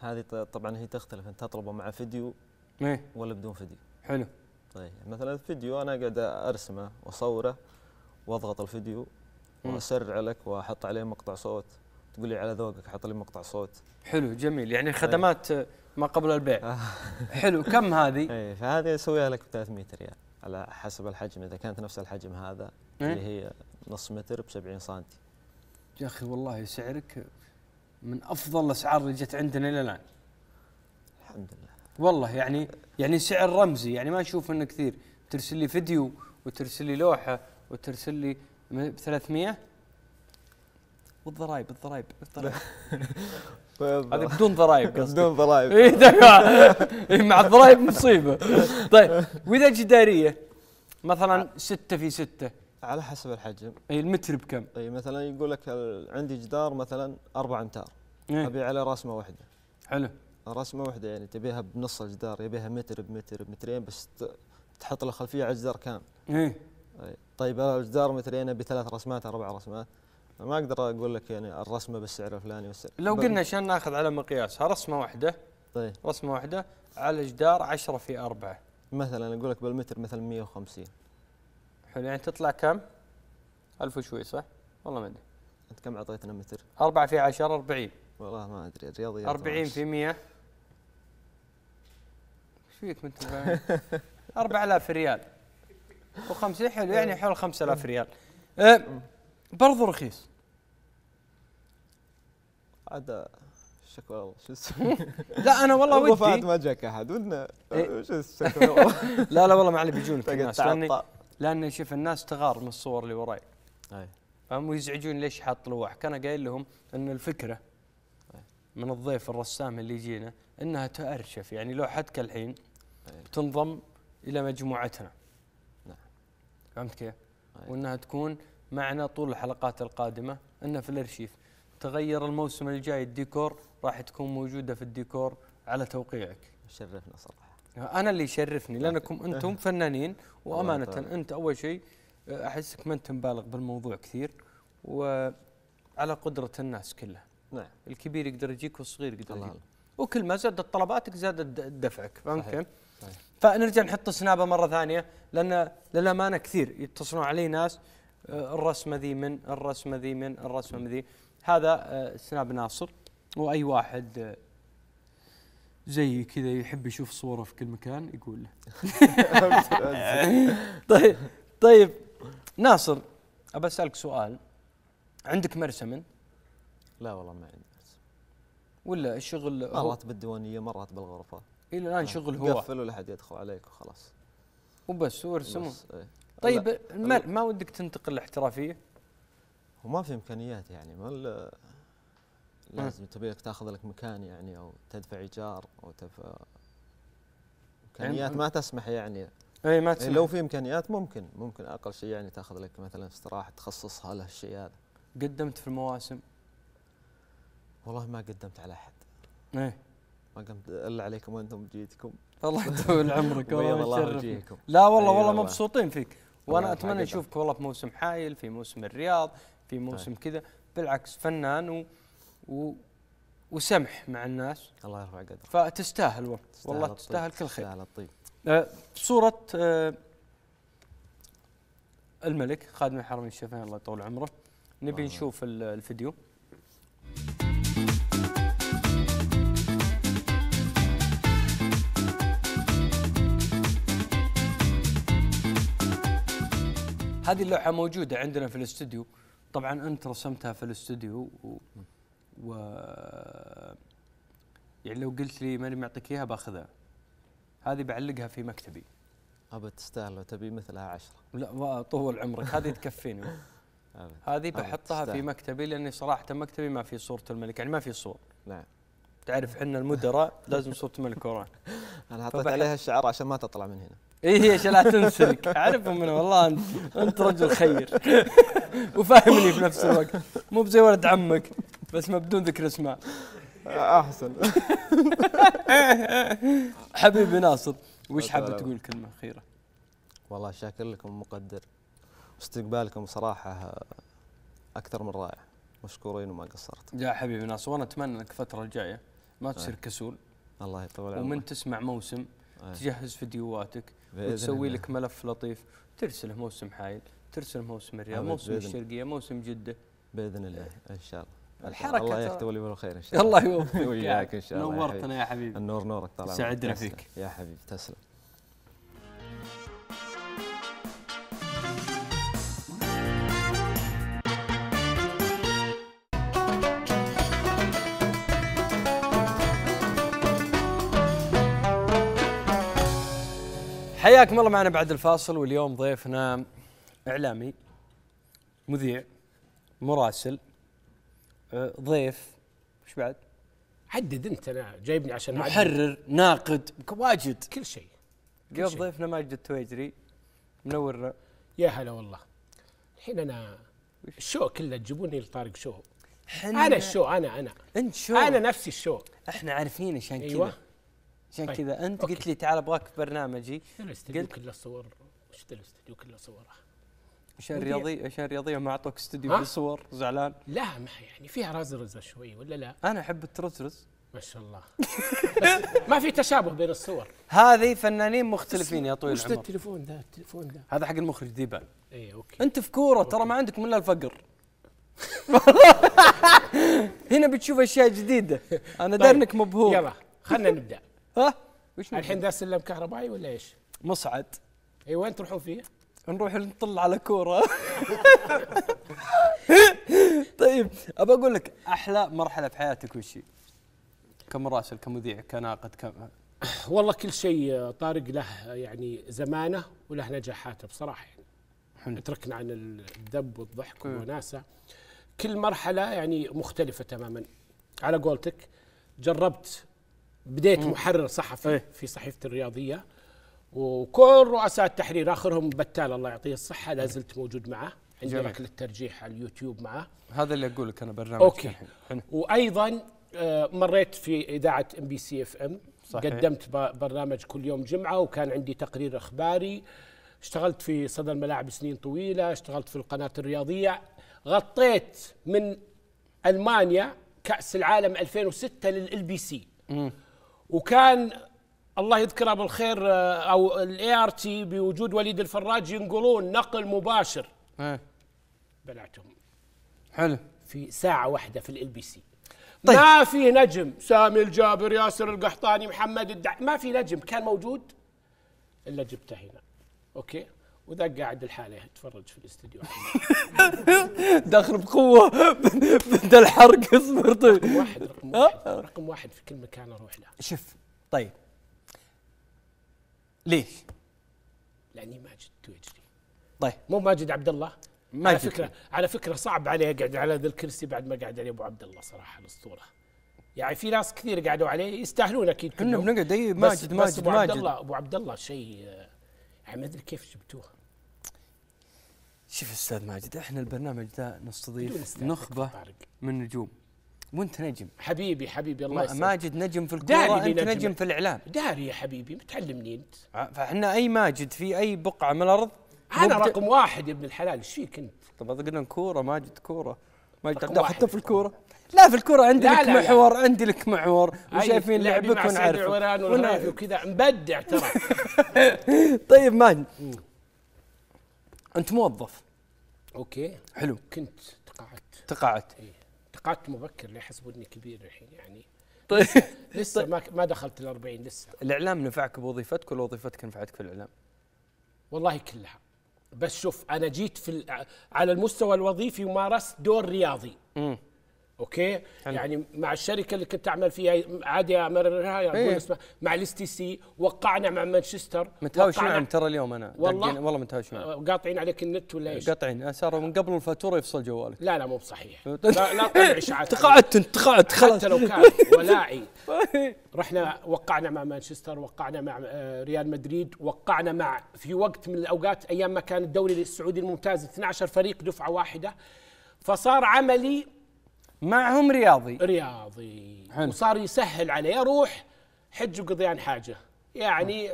هذه طبعا هي تختلف انت تطلبه مع فيديو ايه ولا بدون فيديو حلو طيب مثلا الفيديو انا قاعد ارسمه واصوره واضغط الفيديو واسرع لك واحط عليه مقطع صوت تقول لي على ذوقك حط لي مقطع صوت حلو جميل يعني طيب. خدمات أيه. ما قبل البيع آه. حلو كم هذه؟ <laughs> ايه فهذه اسويها لك ب 300 ريال يعني، على حسب الحجم اذا كانت نفس الحجم هذا اللي إيه. هي نص متر ب 70 سم يا اخي والله سعرك من افضل الاسعار اللي جت عندنا الى الان الحمد لله والله يعني يعني سعر رمزي يعني ما اشوف انه كثير ترسل لي فيديو وترسل لي لوحه وترسل لي ب 300 والضرايب الضرايب الضرايب <laughs> طيب. هذه بدون ضرائب قصدي بدون ضرائب اي إيه، مع الضرائب مصيبه طيب واذا جداريه مثلا 6 في 6 على حسب الحجم اي المتر بكم؟ اي مثلا يقول لك عندي جدار مثلا 4 امتار إيه؟ ابي على رسمه واحده حلو رسمه واحده يعني تبيها بنص الجدار يبيها متر بمتر بمترين بس تحط له خلفيه على الجدار كامل ايه, إيه، طيب الجدار مترين ابي ثلاث رسمات اربع رسمات ما اقدر اقول لك يعني الرسمه بالسعر الفلاني والسعر لو قلنا عشان ناخذ على مقياسها رسمه واحده طيب رسمه واحده على جدار 10 في 4 مثلا اقول لك بالمتر مثلا 150 حلو يعني تطلع كم؟ 1000 وشوي صح؟ والله ما ادري انت كم اعطيتنا متر؟ 4 في 10 40 والله ما ادري الرياضيات 40 في 100 ايش فيك انت 4000 <laughs> ريال و50 حلو يعني <laughs> حول 5000 إيه. ريال برضه أه، برضو رخيص هذا شكوى شو اسمه <laughs> لا انا والله ودي وفاه ما جاك احد ودنا إيه. شو اسمه <laughs> لا لا والله معلي بيجونك الناس لاني لاني شوف الناس تغار من الصور اللي وراي فهم ويزعجون ليش حاط لوح كان قايل لهم ان الفكره من الضيف الرسام اللي يجينا انها تارشف يعني لوحتك الحين تنضم الى مجموعتنا نعم. فهمت كيف؟ وانها تكون معنا طول الحلقات القادمه انها في الارشيف تغير الموسم الجاي الديكور راح تكون موجوده في الديكور على توقيعك شرفنا صراحه انا اللي يشرفني لانكم انتم فنانين وامانه انت اول شيء أه، احسك ما انت مبالغ بالموضوع كثير وعلى قدره الناس كلها نعم الكبير يقدر يجيك والصغير يقدر يجيك وكل ما زادت طلباتك زادت دفعك فهمت كيف؟ فنرجع نحط سنابه مره ثانيه لان للامانه كثير يتصلون علي ناس أه، الرسمه ذي من الرسمه ذي من الرسمه ذي هذا آه، سناب ناصر واي واحد آه، زي كذا يحب يشوف صوره في كل مكان يقول له <laughs> طيب طيب ناصر ابى اسالك سؤال عندك مرسم لا والله ما عندي مرسم ولا الشغل مرات بالديوانيه مرات بالغرفه الى الان آه، شغل هو قفل ولا حد يدخل عليك وخلاص وبس وارسموا إيه. طيب ما, ما ودك تنتقل الاحترافيه وما في امكانيات يعني ما لازم تبي لك تاخذ لك مكان يعني او تدفع ايجار او تدفع يعني امكانيات ما تسمح يعني اي ما تسمح لو في امكانيات ممكن ممكن اقل شيء يعني تاخذ لك مثلا استراحه تخصصها لهالشيء هذا قدمت في المواسم والله ما قدمت على احد ايه ما قمت الا عليكم انتم جيتكم الله يطول عمرك <laughs> والله الله لا والله والله مبسوطين فيك وانا اتمنى نشوفك والله في موسم حايل في موسم الرياض في طيب. موسم كذا بالعكس فنان و, و وسمح مع الناس الله يرفع قدرك فتستاهل والله والله تستاهل كل خير تستاهل الطيب آه صورة آه الملك خادم الحرمين الشريفين الله يطول عمره نبي نشوف الفيديو هذه اللوحة موجودة عندنا في الاستوديو طبعا انت رسمتها في الاستوديو و, و... يعني لو قلت لي ماني معطيك اياها باخذها هذه بعلقها في مكتبي ابد تستاهل لو تبي مثلها عشرة لا طول عمرك هذه تكفيني <laughs> هذه بحطها في مكتبي لاني صراحه مكتبي ما في صوره الملك يعني ما في صور نعم تعرف احنا المدراء لازم صوره الملك ورانا <laughs> انا حطيت عليها الشعار عشان ما تطلع من هنا اي هي لا تنسلك اعرفهم من والله انت انت رجل خير <laughs> وفاهمني في نفس الوقت مو بزي ولد عمك بس ما بدون ذكر اسماء احسن <laughs> حبيبي ناصر وش حاب تقول كلمه اخيره؟ والله شاكر لكم مقدر واستقبالكم صراحه اكثر من رائع مشكورين وما قصرت يا حبيبي ناصر وانا اتمنى انك الفتره الجايه ما تصير كسول الله يطول عمرك ومن تسمع موسم تجهز فيديوهاتك وتسوي لك ملف لطيف ترسله موسم حائل ترسل موسم الرياض موسم الشرقيه موسم جده باذن الله ان شاء الله الحركه الله يكتب لي بالخير ان شاء الله الله يوفقك وياك ان شاء الله نورتنا يا حبيبي النور نورك طال عمرك سعدنا فيك يا حبيبي تسلم حياكم الله معنا بعد الفاصل واليوم ضيفنا اعلامي مذيع مراسل آه، ضيف ايش بعد؟ حدد انت انا جايبني عشان محرر عدد. ناقد واجد كل شيء اليوم ضيفنا ماجد التويجري منورنا يا هلا والله الحين انا الشو كله تجيبوني لطارق شو انا الشو انا انا انت شو انا نفسي الشو احنا عارفين عشان أيوة. كذا عشان طيب، كذا انت قلت لي تعال ابغاك في برنامجي الاستديو كله صور وش الاستديو كله صور عشان الرياضي عشان الرياضيه ما اعطوك استوديو بالصور زعلان لا ما يعني فيها رزرزه شوي ولا لا؟ انا احب الترزرز ما شاء الله <laughs> ما في تشابه بين الصور هذه فنانين مختلفين يا طويل العمر وش التليفون ذا التليفون ذا هذا حق المخرج ديبان اي اوكي انت في كوره ترى ما عندكم الا الفقر <laughs> هنا بتشوف اشياء جديده انا طيب، دارنك مبهور يلا خلينا نبدا ها وش الحين ذا سلم كهربائي ولا ايش؟ مصعد اي أيوة، وين تروحون فيه؟ نروح نطل على كوره <laughs> طيب ابى اقول لك احلى مرحله في حياتك وش هي؟ كمراسل كمذيع كناقد كم <coughs> والله كل شيء طارق له يعني زمانه وله نجاحاته بصراحه يعني تركنا عن الدب والضحك والوناسه كل مرحله يعني مختلفه تماما على قولتك جربت بديت محرر صحفي إيه. في صحيفه الرياضيه وكل رؤساء التحرير اخرهم بتال الله يعطيه الصحه لا زلت موجود معه عندي جميل. اكل الترجيح على اليوتيوب معه هذا اللي اقول لك انا برنامج اوكي وايضا آه، مريت في اذاعه ام بي سي اف ام صحيح. قدمت برنامج كل يوم جمعه وكان عندي تقرير اخباري اشتغلت في صدى الملاعب سنين طويله اشتغلت في القناه الرياضيه غطيت من المانيا كاس العالم 2006 للال بي سي وكان الله يذكره بالخير آه، او الاي ار تي بوجود وليد الفراج ينقلون نقل مباشر ايه بلعتهم حلو في ساعه واحده في ال بي سي طيب. ما في نجم سامي الجابر ياسر القحطاني محمد الدع ما في نجم كان موجود الا جبته هنا اوكي وذاك قاعد لحاله يتفرج في الاستديو <laughs> داخل بقوه بدا الحرق اصبر طيب رقم واحد رقم واحد رقم واحد في كل مكان اروح له شف طيب ليش؟ لاني ماجد تويجري طيب مو ماجد عبد الله ماجد على فكره على فكره صعب عليه يقعد على ذا الكرسي بعد ما قعد عليه ابو عبد الله صراحه الاسطوره يعني في ناس كثير قعدوا عليه يستاهلون اكيد كنا بنقعد اي ماجد ماجد ماجد ابو عبد الله ابو عبد الله شيء يعني ما ادري كيف جبتوه شوف استاذ ماجد احنا البرنامج ذا نستضيف نخبه من نجوم وانت نجم حبيبي حبيبي الله يسلمك ماجد نجم في الكوره انت نجم, نجم في الاعلام داري يا حبيبي متعلمني انت فاحنا اي ماجد في اي بقعه من الارض انا رقم واحد يا ابن الحلال ايش فيك انت؟ طب قلنا كوره ماجد كوره ماجد حتى في الكوره لا في الكوره عندي لك محور عندي لك محور وشايفين لعبك ونعرفك ونعرف وكذا مبدع ترى <laughs> طيب ماجد انت موظف اوكي حلو كنت تقاعدت تقاعدت اي تقاعدت مبكر ليه حسبوني كبير الحين يعني طيب لسه <laughs> طيب. ما ما دخلت ال 40 لسه الاعلام نفعك بوظيفتك ولا وظيفتك نفعتك في الاعلام؟ والله كلها بس شوف انا جيت في على المستوى الوظيفي ومارست دور رياضي امم اوكي حل. يعني مع الشركه اللي كنت اعمل فيها عادي امررها يعني إيه. اسمها مع الاس تي سي وقعنا مع مانشستر متهاوش معهم ترى اليوم انا والله والله متهاوش معهم آه، قاطعين عليك النت ولا ايش؟ قاطعين آه، صاروا من قبل الفاتوره يفصل جوالك لا لا مو بصحيح <laughs> لا لا طيب، اشاعات تقاعدت انت تقاعدت خلاص حتى لو كان ولائي <laughs> رحنا وقعنا مع مانشستر وقعنا مع آه، ريال مدريد وقعنا مع في وقت من الاوقات ايام ما كان الدوري السعودي الممتاز 12 فريق دفعه واحده فصار عملي معهم رياضي رياضي حلو. وصار يسهل عليه يروح حج وقضيان حاجه يعني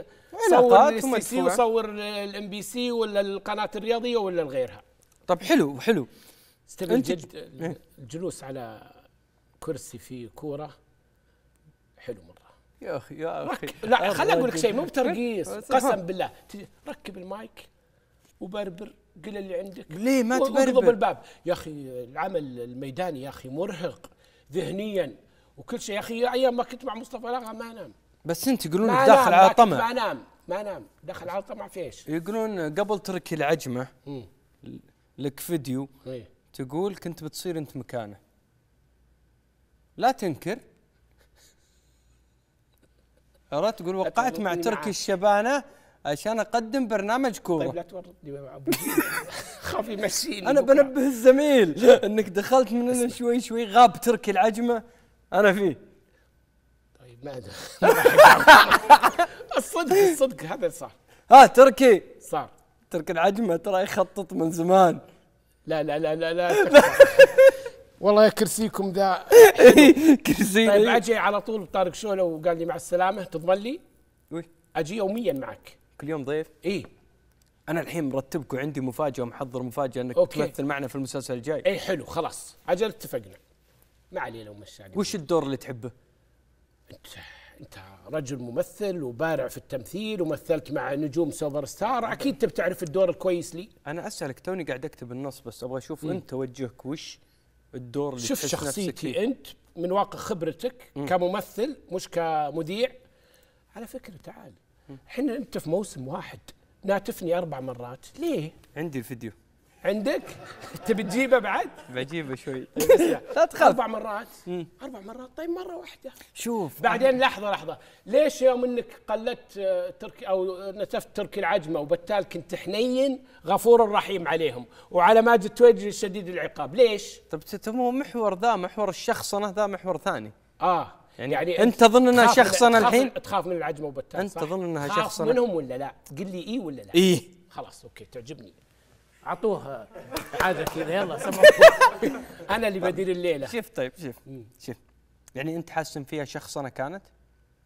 صور بي سي وصور الام بي سي ولا القناه الرياضيه ولا غيرها طب حلو حلو استبعد جد إيه. الجلوس على كرسي في كوره حلو مره يا اخي يا اخي لا خليني اقول لك شيء مو بترقيص <laughs> قسم بالله ركب المايك وبربر قل اللي عندك ليه ما تبربر الباب يا اخي العمل الميداني يا اخي مرهق ذهنيا وكل شيء يا اخي ايام ما كنت مع مصطفى لغا ما انام بس انت يقولون داخل على طمع ما انام ما انام داخل على طمع في ايش؟ يقولون قبل تركي العجمه لك فيديو إيه. تقول كنت بتصير انت مكانه لا تنكر عرفت تقول وقعت مع تركي الشبانه عشان اقدم برنامج كوره طيب لا تورطني مع ابو <laughs> خاف يمسيني انا بنبه الزميل <laughs> انك دخلت من هنا شوي شوي غاب تركي العجمه انا فيه طيب <laughs> ما ادري الصدق الصدق هذا صار ها تركي صار تركي العجمه ترى يخطط من زمان لا لا لا لا لا والله كرسيكم ذا إيه، كرسي طيب اجي على طول بطارق شوله وقال لي مع السلامه تضمن لي؟ اجي يوميا معك كل يوم ضيف اي انا الحين مرتبك وعندي مفاجاه ومحضر مفاجاه انك أوكي. تمثل معنا في المسلسل الجاي اي حلو خلاص اجل اتفقنا ما علي لو مشاني وش الدور اللي تحبه؟ انت انت رجل ممثل وبارع في التمثيل ومثلت مع نجوم سوبر ستار اكيد تبي تعرف الدور الكويس لي انا اسالك توني قاعد اكتب النص بس ابغى اشوف مم. انت توجهك وش الدور اللي شوف شخصيتي انت من واقع خبرتك مم. كممثل مش كمذيع على فكره تعال احنا انت في موسم واحد ناتفني اربع مرات ليه عندي الفيديو عندك <laughs> تبي تجيبه بعد بجيبه شوي <laughs> لا تخاف اربع مرات اربع مرات طيب مره واحده شوف بعدين لحظه لحظه ليش يوم انك قلدت آه، تركي او نتفت تركي العجمه وبتال كنت حنين غفور رحيم عليهم وعلى ماجد تويجري شديد العقاب ليش طب تتمو محور ذا محور الشخصنه ذا محور ثاني اه يعني, يعني انت تظن انها شخصا الحين تخاف من العجمه وبتات انت تظن انها شخصا منهم ولا لا؟ قل لي اي ولا لا؟ اي خلاص اوكي تعجبني اعطوه عاده كذا يلا <laughs> انا اللي طيب. بدير الليله شوف طيب شوف شوف يعني انت حاسس ان فيها شخصنه كانت؟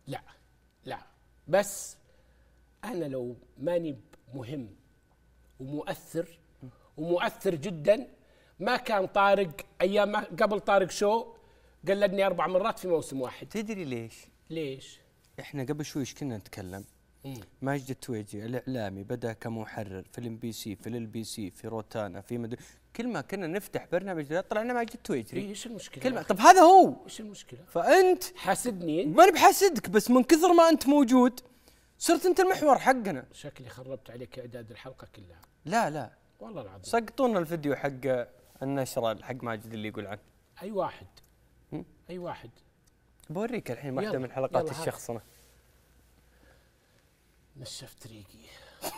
لا لا بس انا لو ماني مهم ومؤثر ومؤثر جدا ما كان طارق ايام قبل طارق شو قلدني اربع مرات في موسم واحد تدري ليش؟ ليش؟ احنا قبل شوي ايش كنا نتكلم؟ ماجد التويجي الاعلامي بدا كمحرر في الام بي سي في ال بي سي في روتانا في مدري كل ما كنا نفتح برنامج طلعنا ماجد التويجري ايش المشكله كل ما طب هذا هو ايش المشكله فانت حاسدني انت ماني بحاسدك بس من كثر ما انت موجود صرت انت المحور حقنا شكلي خربت عليك اعداد الحلقه كلها لا لا والله العظيم سقطونا الفيديو حق النشره حق ماجد اللي يقول عنه اي واحد اي واحد بوريك الحين واحده من حلقات الشخصنه نشفت ريقي <laughs>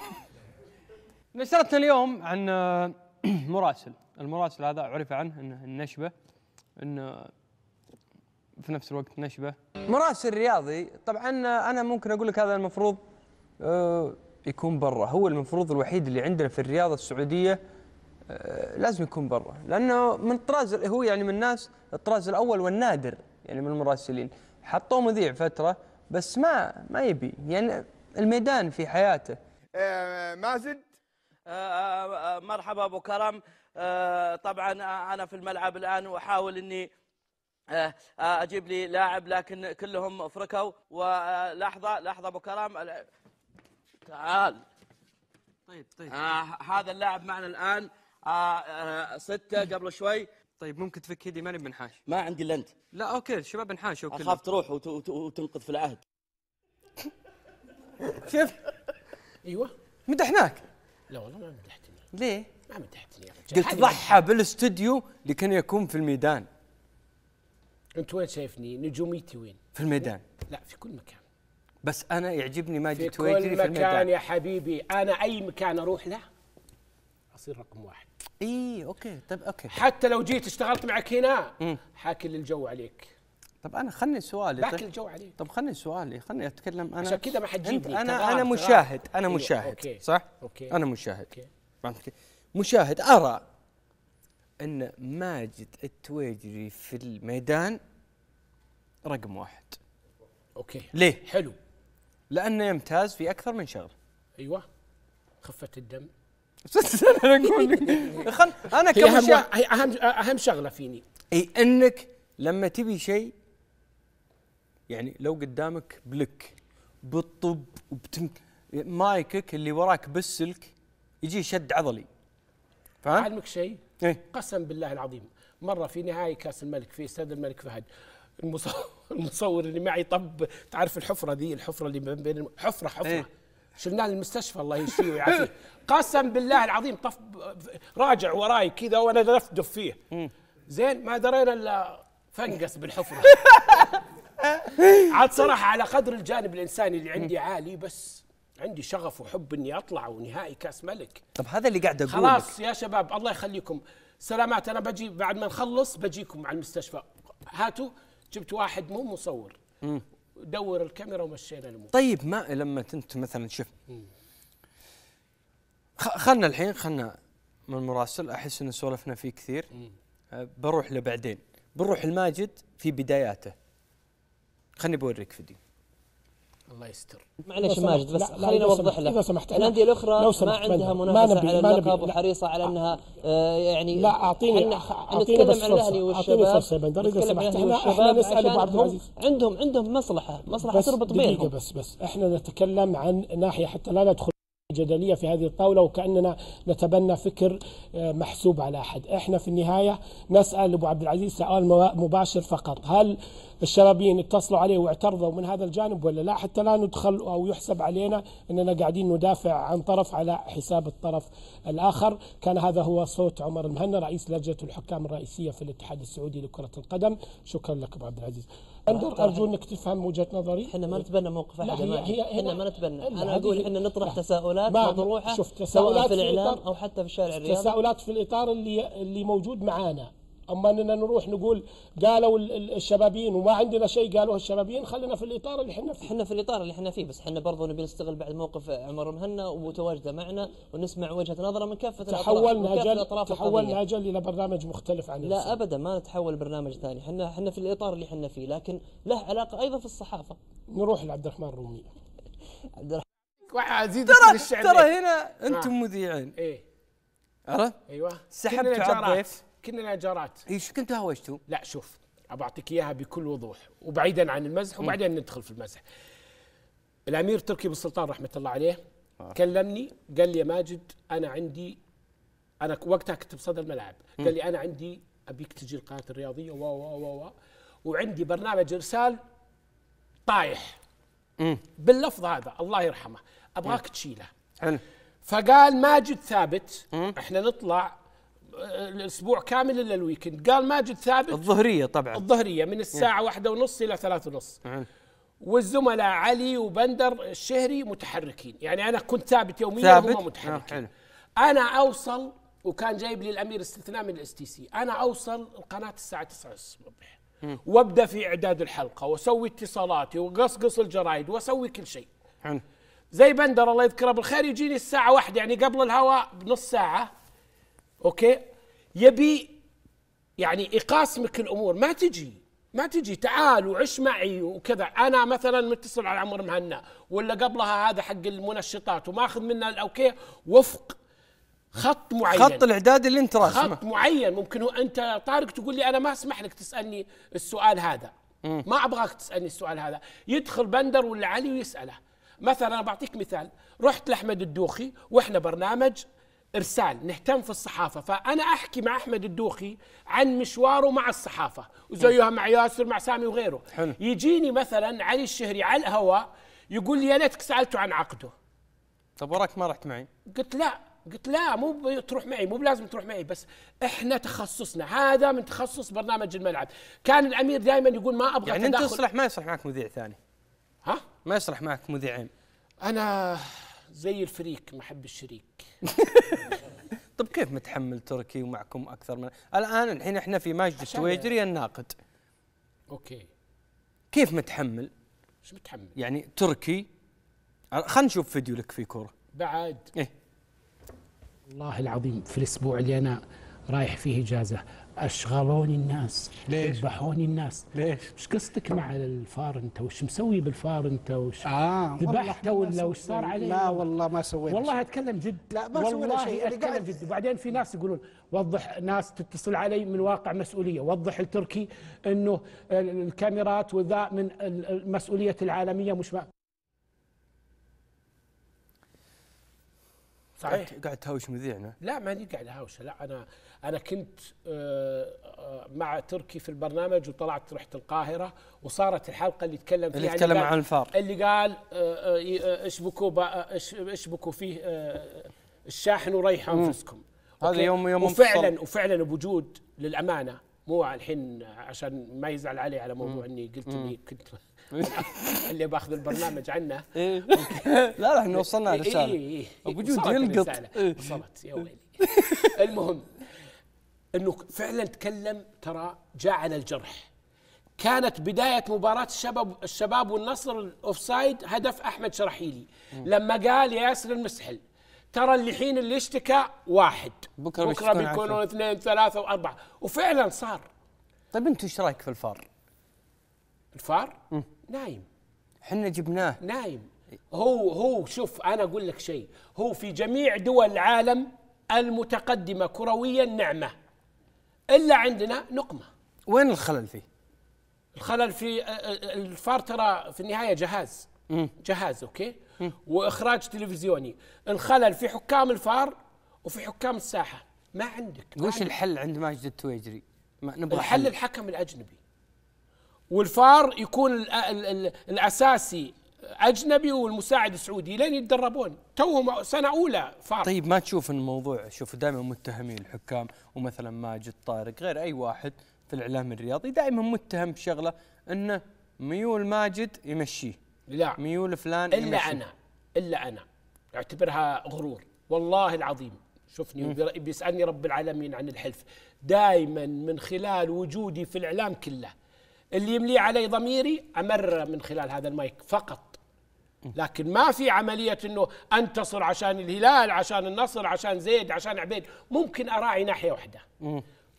نشرتنا اليوم عن آه، <clears throat> مراسل المراسل هذا عرف عنه انه النشبه انه آه، في نفس الوقت نشبه مراسل رياضي طبعا آه، انا ممكن اقول لك هذا المفروض يكون برا هو المفروض الوحيد اللي عندنا في الرياضه السعوديه آه، لازم يكون برا لانه من الطراز هو يعني من الناس الطراز الاول والنادر يعني من المراسلين حطوه مذيع فتره بس ما ما يبي يعني الميدان في حياته آه مازن آه آه, آه، مرحبا ابو كرم آه، طبعا انا في الملعب الان واحاول اني اجيب لي لاعب لكن كلهم فركوا ولحظه لحظه ابو كرم تعال طيب طيب هذا اللاعب معنا الان ستة آه، آه، قبل شوي طيب ممكن تفك يدي ماني بنحاش ما عندي الا انت لا اوكي شباب بنحاش اوكي اخاف تروح وت... وت... وتنقذ في العهد <laughs> شوف ايوه مدحناك لا والله ما مدحتني ليه؟ ما مدحتني يا رجال قلت ضحى بالاستوديو لكن يكون في الميدان انت وين شايفني؟ نجوميتي وين؟ في الميدان لا في كل مكان بس انا يعجبني ماجد جيت في, كل في الميدان في كل مكان يا حبيبي انا اي مكان اروح له اصير رقم واحد اي اوكي طيب اوكي حتى لو جيت اشتغلت معك هنا حاكل الجو عليك طب انا خلني سؤالي طيب، باكل الجو عليك طب خلني سؤالي خلني اتكلم انا عشان كذا ما حتجيبني انا انا مشاهد انا أيوه، مشاهد أوكي. صح؟ أوكي. انا مشاهد أوكي. مشاهد ارى ان ماجد التويجري في الميدان رقم واحد اوكي ليه؟ حلو لانه يمتاز في اكثر من شغله ايوه خفه الدم <laughs> انا اقول لك انا كمشاهد هي اهم اهم شغله فيني اي انك لما تبي شيء يعني لو قدامك بلك بالطب وبتم مايكك اللي وراك بالسلك يجي شد عضلي فاهم؟ اعلمك شيء ايه؟ قسم بالله العظيم مره في نهائي كاس الملك في استاد الملك فهد المصور, <laughs> المصور اللي معي طب تعرف الحفره ذي الحفره اللي بين حفره حفره ايه؟ شلناه للمستشفى الله يشفيه ويعافيه قسم بالله العظيم طف راجع وراي كذا وانا دفدف فيه زين ما درينا الا فنقس بالحفره <laughs> عاد صراحه على قدر الجانب الانساني اللي عندي عالي بس عندي شغف وحب اني اطلع ونهائي كاس ملك طب هذا اللي قاعد اقوله خلاص يا شباب الله يخليكم سلامات انا بجي بعد ما نخلص بجيكم على المستشفى هاتوا جبت واحد مو مصور دور الكاميرا ومشينا الموضوع طيب ما لما انت مثلا شوف خلنا الحين خلنا من المراسل احس ان سولفنا فيه كثير أه، بروح لبعدين بنروح الماجد في بداياته خلني بوريك فيديو الله يستر معلش ماجد بس خليني اوضح لك سمحت الانديه الاخرى لو سمحت ما عندها منافسه ما على اللقب وحريصه على انها آه، يعني لا اعطيني اعطيني بس عن الاهلي والشباب فرصه يا بندر اذا سمحت احنا نسال بعض عندهم عندهم مصلحه مصلحه تربط بينهم بس بس احنا نتكلم عن ناحيه حتى لا ندخل جدلية في هذه الطاولة وكأننا نتبنى فكر آه، محسوب على أحد إحنا في النهاية نسأل أبو عبد العزيز سؤال مباشر فقط هل الشرابين اتصلوا عليه واعترضوا من هذا الجانب ولا لا حتى لا ندخل أو يحسب علينا أننا قاعدين ندافع عن طرف على حساب الطرف الآخر كان هذا هو صوت عمر المهنا رئيس لجنة الحكام الرئيسية في الاتحاد السعودي لكرة القدم شكرا لك أبو عبد العزيز انظر ارجو انك تفهم وجهه نظري احنا ما نتبنى موقف احد هي هي احنا ما نتبنى انا اقول احنا نطرح تساؤلات مطروحه سواء في الاعلام او حتى في الشارع الرياضي تساؤلات في الاطار اللي اللي موجود معانا اما اننا نروح نقول قالوا الشبابين وما عندنا شيء قالوه الشبابين خلينا في الاطار اللي احنا فيه احنا في الاطار اللي احنا فيه بس احنا برضه نبي نستغل بعد موقف عمر مهنا وتواجده معنا ونسمع وجهه نظره من كافه تحولنا اجل تحولنا اجل الى برنامج مختلف عن لا السنة. ابدا ما نتحول برنامج ثاني احنا احنا في الاطار اللي احنا فيه لكن له علاقه ايضا في الصحافه نروح لعبد الرحمن الرومي عبد الرحمن ترى ترى هنا انتم آه. مذيعين ايه عرفت؟ ايوه سحبت على الضيف كنا نجارات ايش كنت هوشتوا؟ لا شوف ابى اعطيك اياها بكل وضوح وبعيدا عن المزح وبعدين ندخل في المزح. الامير تركي بن سلطان رحمه الله عليه آه. كلمني قال لي يا ماجد انا عندي انا وقتها كنت بصدى الملعب قال لي انا عندي ابيك تجي القناه الرياضيه و و و و وعندي برنامج ارسال طايح مم. باللفظ هذا الله يرحمه ابغاك تشيله حلو فقال ماجد ثابت احنا نطلع الاسبوع كامل الا الويكند قال ماجد ثابت الظهريه طبعا الظهريه من إيه. الساعه واحدة ونص الى ثلاثة ونص إيه. والزملاء علي وبندر الشهري متحركين يعني انا كنت ثابت يوميا ثابت؟ هم متحركين آه، انا اوصل وكان جايب لي الامير استثناء من الاس تي سي انا اوصل القناه الساعه 9 الصبح إيه. وابدا في اعداد الحلقه واسوي اتصالاتي واقصقص الجرايد واسوي كل شيء حلو زي بندر الله يذكره بالخير يجيني الساعه واحدة يعني قبل الهواء بنص ساعه اوكي يبي يعني يقاسمك الامور ما تجي ما تجي تعال وعش معي وكذا انا مثلا متصل على عمر مهنا ولا قبلها هذا حق المنشطات وماخذ منه الاوكي وفق خط معين خط الاعداد اللي انت راسمه خط معين ممكن هو انت طارق تقول لي انا ما اسمح لك تسالني السؤال هذا ما ابغاك تسالني السؤال هذا يدخل بندر ولا علي ويساله مثلا انا بعطيك مثال رحت لاحمد الدوخي واحنا برنامج ارسال نهتم في الصحافه فانا احكي مع احمد الدوخي عن مشواره مع الصحافه وزيها مع ياسر مع سامي وغيره حلو. يجيني مثلا علي الشهري على الهواء يقول لي يا ليتك سالته عن عقده طب وراك ما رحت معي قلت لا قلت لا مو تروح معي مو بلازم تروح معي بس احنا تخصصنا هذا من تخصص برنامج الملعب كان الامير دائما يقول ما ابغى يعني انت يصلح ما يصلح معك مذيع ثاني ها ما يصلح معك مذيعين انا زي الفريك ما احب الشريك <laughs> طب كيف متحمل تركي ومعكم اكثر من الان الحين احنا في ماجد السويجري يعني. الناقد اوكي كيف متحمل؟ شو متحمل؟ يعني تركي خلينا نشوف فيديو لك في كوره بعد ايه والله العظيم في الاسبوع اللي انا رايح فيه اجازه اشغلوني الناس ليش؟ ذبحوني الناس ليش؟ ايش قصتك مع الفار انت؟ وش مسوي بالفار انت؟ وش آه ذبحته ولا وش صار عليه؟ لا والله ما سويت والله اتكلم جد لا ما سويت شيء اتكلم جد وبعدين في ناس يقولون وضح ناس تتصل علي من واقع مسؤوليه، وضح التركي انه الكاميرات وذا من المسؤوليه العالميه مش ما صحيح إيه، قاعد تهاوش مذيعنا لا ماني قاعد اهاوشه لا انا انا كنت آه، آه، مع تركي في البرنامج وطلعت رحت القاهره وصارت الحلقه اللي تكلم فيها اللي تكلم عن الفار اللي قال اشبكوا آه، اشبكوا فيه الشاحن وريحوا انفسكم هذا يوم يوم وفعلا وفعلا بوجود للامانه مو الحين عشان ما يزعل علي على موضوع اني قلت اني كنت <laughs> اللي باخذ البرنامج عنه <laughs> إيه. لا لا احنا وصلنا إيه، رساله إيه،, إيه ابو جود يلقط وصلت يا ويلي المهم انه فعلا تكلم ترى جاء على الجرح كانت بداية مباراة الشباب الشباب والنصر الاوفسايد هدف احمد شرحيلي لما قال ياسر المسحل ترى اللي حين اللي اشتكى واحد بكره, بكرة بيكونوا اثنين ثلاثة واربعة وفعلا صار طيب انت ايش رايك في الفار؟ الفار؟ مم. نايم احنا جبناه نايم هو هو شوف انا اقول لك شيء هو في جميع دول العالم المتقدمه كرويا نعمه الا عندنا نقمه وين الخلل فيه؟ الخلل في آه، آه، الفار ترى في النهايه جهاز مم. جهاز اوكي مم. واخراج تلفزيوني الخلل في حكام الفار وفي حكام الساحه ما عندك ما وش عندك. الحل عند ماجد التويجري؟ ما نبغى الحل الحكم الاجنبي والفار يكون الـ ال ال الاساسي اجنبي والمساعد سعودي لين يتدربون توهم سنه اولى فارق طيب ما تشوف الموضوع شوف دائما متهمين الحكام ومثلا ماجد طارق غير اي واحد في الاعلام الرياضي دائما متهم بشغله انه ميول ماجد يمشيه لا ميول فلان الا يمشي. انا الا انا اعتبرها غرور والله العظيم شوفني بيسالني رب العالمين عن الحلف دائما من خلال وجودي في الاعلام كله اللي يملي علي ضميري امر من خلال هذا المايك فقط لكن ما في عملية أنه أنتصر عشان الهلال عشان النصر عشان زيد عشان عبيد ممكن أراعي ناحية واحدة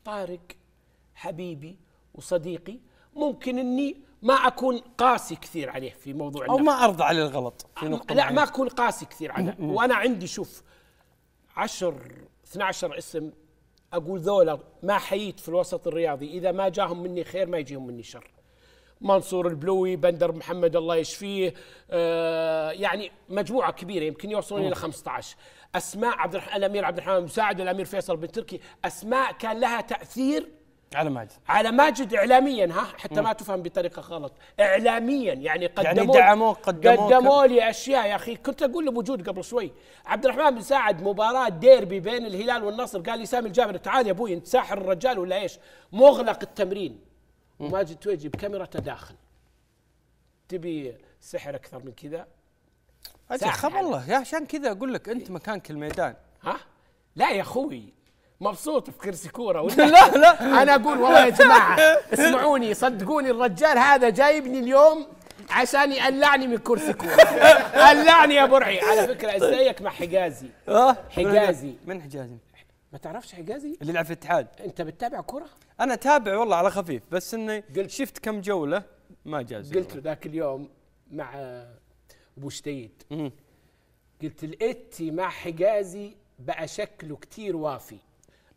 طارق حبيبي وصديقي ممكن أني ما أكون قاسي كثير عليه في موضوع أو ما أرضى على الغلط في نقطة لا ما أكون قاسي كثير عليه وأنا عندي شوف 10 12 اسم أقول ذولا ما حييت في الوسط الرياضي إذا ما جاهم مني خير ما يجيهم مني شر منصور البلوي بندر محمد الله يشفيه آه يعني مجموعه كبيره يمكن يوصلون الى 15 اسماء عبد الرحمن الامير عبد الرحمن مساعد الامير فيصل بن تركي اسماء كان لها تاثير على ماجد على ماجد اعلاميا ها حتى ما تفهم بطريقه غلط اعلاميا يعني, يعني قدموا يعني دعموه قدموه قدموا لي اشياء يا اخي كنت اقول لوجود قبل شوي عبد الرحمن بن ساعد مباراه ديربي بين الهلال والنصر قال لي سامي الجابر تعال يا ابوي انت ساحر الرجال ولا ايش مغلق التمرين وماجد تويجي بكاميرا تداخل تبي سحر اكثر من كذا سحر خب الله يا عشان كذا اقول لك انت مكانك الميدان ها لا يا اخوي مبسوط في كرسي كوره ولا <laughs> لا لا انا اقول والله يا جماعه اسمعوني صدقوني الرجال هذا جايبني اليوم عشان يقلعني من كرسي كوره <laughs> قلعني يا برعي على فكره ازيك مع حجازي آه؟ حجازي من حجازي ما تعرفش حجازي اللي يلعب في الاتحاد انت بتتابع كره انا اتابع والله على خفيف بس اني قلت شفت كم جوله ما جاز قلت له ذاك اليوم مع ابو شتيد قلت الاتي مع حجازي بقى شكله كتير وافي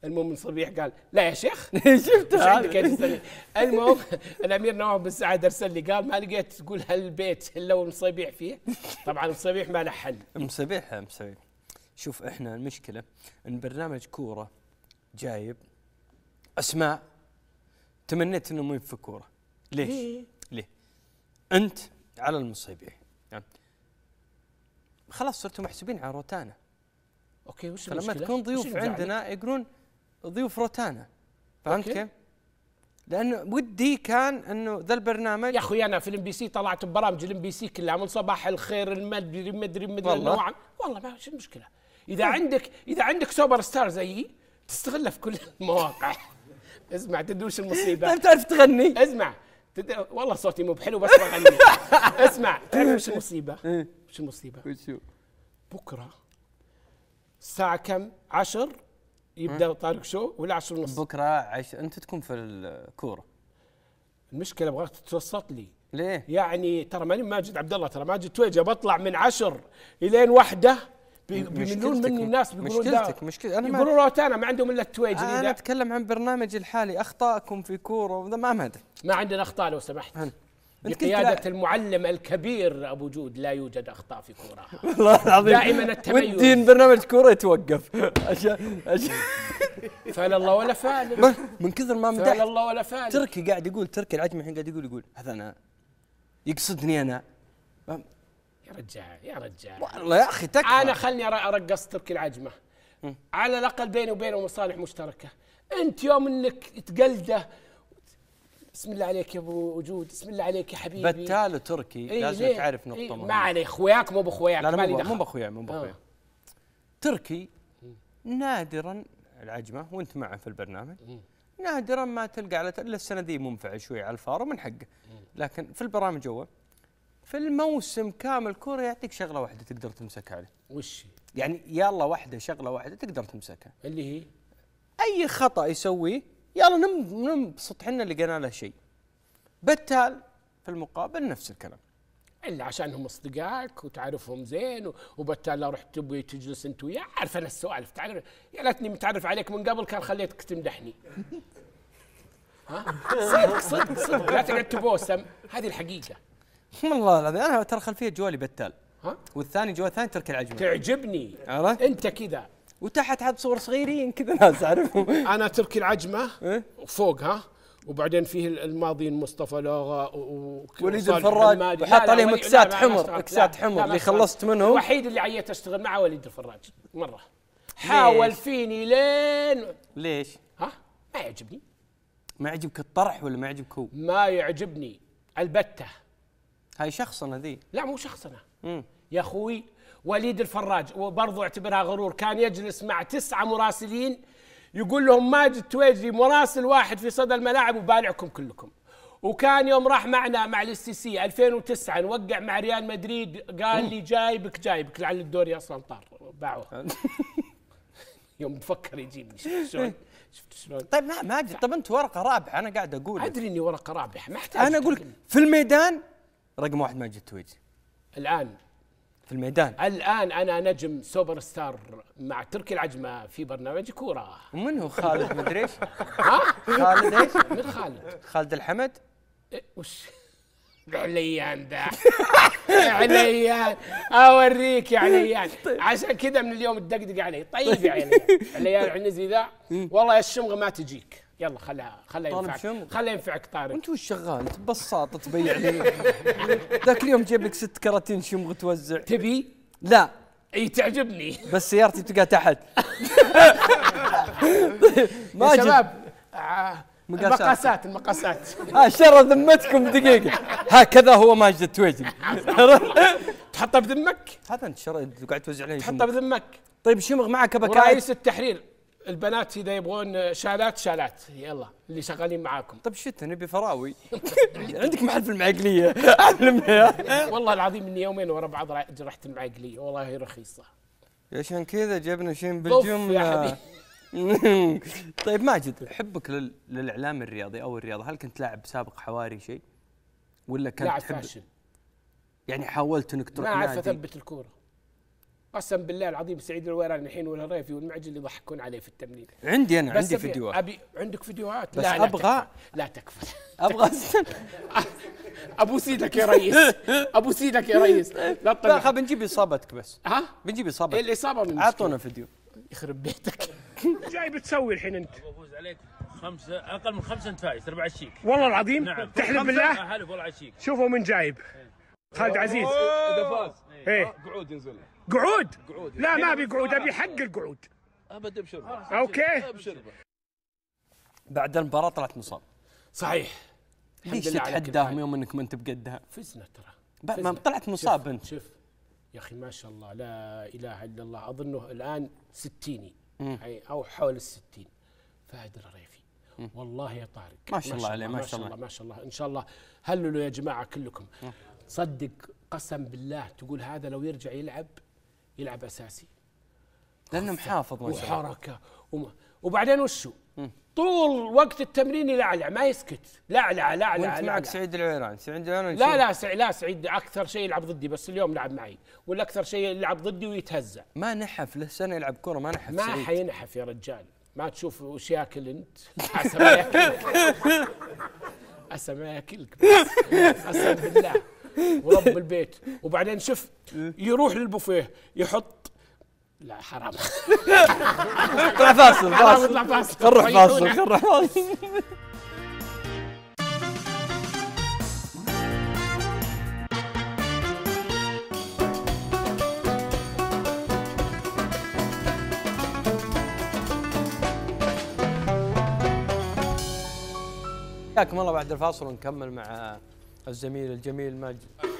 المهم صبيح قال لا يا شيخ <laughs> شفت المهم الامير نواف بن سعد ارسل لي قال ما لقيت تقول هالبيت الا ومصيبيح فيه طبعا مصيبيح ما له حل مصيبيح مصيبيح شوف احنا المشكله ان برنامج كوره جايب اسماء تمنيت انه ما في كوره ليش؟ ليه؟ انت على المصيبين يعني خلاص صرتوا محسوبين على روتانا اوكي وش فلما المشكلة؟ تكون ضيوف عندنا يقولون ضيوف روتانا فهمت كيف؟ لانه ودي كان انه ذا البرنامج يا اخوي انا في الام بي سي طلعت ببرامج الام بي سي كلها من صباح الخير المدري مدري مدري والله والله ما شو المشكله اذا نعم. عندك اذا عندك سوبر ستار زيي تستغله في كل المواقع <laughs> اسمع تدوش المصيبه ما طيب، بتعرف تغني اسمع تد... والله صوتي مو بحلو بس بغني <laughs> اسمع تعرف وش المصيبه؟ إيه. وش المصيبه؟ وشو؟ بكره الساعة كم؟ 10 يبدا إيه. طارق شو ولا 10 ونص؟ بكره عش... انت تكون في الكوره المشكله ابغاك تتوسط لي ليه؟ يعني ترى ماني ماجد عبد الله ترى ماجد تويجه بطلع من 10 الين واحده بيملون مني الناس بيقولون مشكلتك مشكلة انا يقولون روتانا ما عندهم الا التويج انا ده. اتكلم عن برنامجي الحالي اخطائكم في كوره ما مدى ما عندنا اخطاء لو سمحت هن. بقيادة المعلم الكبير أبو جود لا يوجد أخطاء في كوره <laughs> والله العظيم دائما التميز ودي برنامج كورة يتوقف عشان عشان الله ولا فعل من كثر ما مدحت فعل الله ولا فعل تركي قاعد يقول تركي العجمي الحين قاعد يقول يقول هذا أنا يقصدني أنا يا رجال يا رجال والله يا اخي تكفى انا خلني ارقص تركي العجمه على الاقل بيني وبينه مصالح مشتركه انت يوم انك تقلده بسم الله عليك يا ابو وجود بسم الله عليك يا حبيبي بتال وتركي إيه لازم إيه؟ تعرف نقطه إيه ما عليه اخوياك مو باخوياك لا مو مو باخويا مو باخويا آه. تركي نادرا العجمه وانت معه في البرنامج نادرا ما تلقى على الا السنه دي منفعل شوي على الفار ومن حقه لكن في البرامج جوه في الموسم كامل كوره يعطيك شغله واحده تقدر تمسكها عليه وش يعني يلا واحده شغله واحده تقدر تمسكها اللي هي اي خطا يسويه يلا نم ننبسط اللي لقينا له شيء بتال في المقابل نفس الكلام الا عشانهم اصدقائك وتعرفهم زين لو رحت تبغي تجلس انت وياه عارف انا السوالف تعرف يا ليتني متعرف عليك من قبل كان خليتك تمدحني ها صدق صدق صدق لا تقعد تبوسم هذه الحقيقه <laughs> والله العظيم انا ترى خلفيه جوالي بتال ها والثاني جوال ثاني ترك العجمي تعجبني عرفت انت كذا وتحت عاد صور صغيرين كذا ناس اعرفهم <laughs> انا تركي العجمه وفوق <laughs> إيه؟ ها وبعدين فيه الماضيين مصطفى لوغا وليد الفراج وحط عليهم اكسات حمر اكسات حمر اللي خلصت منه الوحيد اللي عيت اشتغل معه وليد الفراج مره حاول فيني لين ليش؟ ها؟ ما يعجبني ما يعجبك الطرح ولا ما يعجبك هو؟ ما يعجبني البته هاي شخصنه ذي لا مو شخصنه يا اخوي وليد الفراج وبرضه اعتبرها غرور كان يجلس مع تسعه مراسلين يقول لهم ماجد تويجري مراسل واحد في صدى الملاعب وبالعكم كلكم وكان يوم راح معنا مع سي 2009 نوقع مع ريال مدريد قال لي جايبك جايبك لعل الدوري اصلا طار باعوه <laughs> يوم فكر يجيبني شلون <laughs> شفت شلون طيب ما ماجد طب انت ورقه رابحه انا قاعد اقول ادري اني ورقه رابحه ما احتاج انا اقول في الميدان رقم واحد ماجد التويجي الان في الميدان الان انا نجم سوبر ستار مع تركي العجمه في برنامج كوره ومن هو خالد مدري ايش؟ <laughs> ها؟ خالد ايش؟ من خالد؟ خالد الحمد؟ إيه وش عليان ذا عليان اوريك يا عليان طيب. عشان كذا من اليوم تدقدق علي طيب يا عليان <laughs> عليان العنزي ذا والله الشمغه ما تجيك يلا خلها خلها ينفعك خلها ينفعك طارق انت وش شغال انت بساط تبيع لي يعني. ذاك اليوم جايب لك ست كراتين شمغ توزع تبي؟ لا اي تعجبني بس سيارتي تلقى تحت <laughs> ما يا شباب آه، مقاسات المقاسات المقاسات ها آه، شر ذمتكم دقيقه هكذا هو ماجد التويجري <laughs> تحطه بذمك؟ هذا انت شر قاعد توزع عليه تحطه بذمك طيب شمغ معك ابو رئيس التحرير البنات اذا يبغون شالات شالات يلا اللي شغالين معاكم طيب شت نبي فراوي <laughs> عندك محل في المعقليه <laughs> اعلمها والله العظيم اني يومين ورا بعض رحت المعقليه والله هي رخيصه عشان كذا جبنا شين بالجمله <laughs> طيب ماجد حبك للاعلام الرياضي او الرياضه هل كنت لاعب سابق حواري شيء ولا كنت لاعب فاشل يعني حاولت انك تروح ما اعرف اثبت الكوره قسم بالله العظيم سعيد الويران الحين والهريفي والمعجل اللي يضحكون عليه في التمرين عندي انا عندي فيديوهات ابي عندك فيديوهات بس لا ابغى لا تكفى ابغى <laughs> ابو سيدك يا ريس ابو سيدك يا ريس لا لا بنجيب اصابتك بس ها بنجيب اصابتك إيه، الاصابه من اعطونا فيديو يخرب بيتك <laughs> جاي بتسوي الحين انت فوز عليك خمسه اقل من خمسه انت فايز تربع الشيك والله العظيم نعم تحلف بالله احلف والله على الشيك شوفوا من جايب خالد عزيز اذا فاز ايه قعود ينزل قعود؟ قعود لا ما ابي قعود ابي حق القعود ابدا بشربه اوكي بشربه بعد المباراه طلعت مصاب صحيح ليش تتحداهم يوم انك ما انت بقدها؟ فزنا ترى ما طلعت مصاب انت شوف يا اخي ما شاء الله لا اله الا الله اظنه الان ستيني يعني او حول الستين فهد الريفي والله يا طارق ما شاء الله عليه ما شاء الله ما شاء الله ان شاء الله هللوا يا جماعه كلكم صدق قسم بالله تقول هذا لو يرجع يلعب يلعب اساسي لانه محافظ ما وحركه وما وبعدين وشو؟ طول وقت التمرين يلعلع ما يسكت لعلع لعلع وانت معك سعيد العيران سعيد العيران لا لا سعيد لا سعيد اكثر شيء يلعب ضدي بس اليوم لعب معي ولا اكثر شيء يلعب ضدي ويتهزع ما نحف له سنه يلعب كره ما نحف ما سعيد. حينحف يا رجال ما تشوف وش ياكل انت عسى <laughs> ما ياكلك <laughs> عسى ما ياكلك بس قسم بالله <laughs> ورب البيت وبعدين شف يروح للبوفيه يحط لا حرام اطلع <laughs> فاصل فاصل خل نروح فاصل خل نروح طيب، فاصل حياكم الله بعد الفاصل ونكمل مع الزميل الجميل ماجد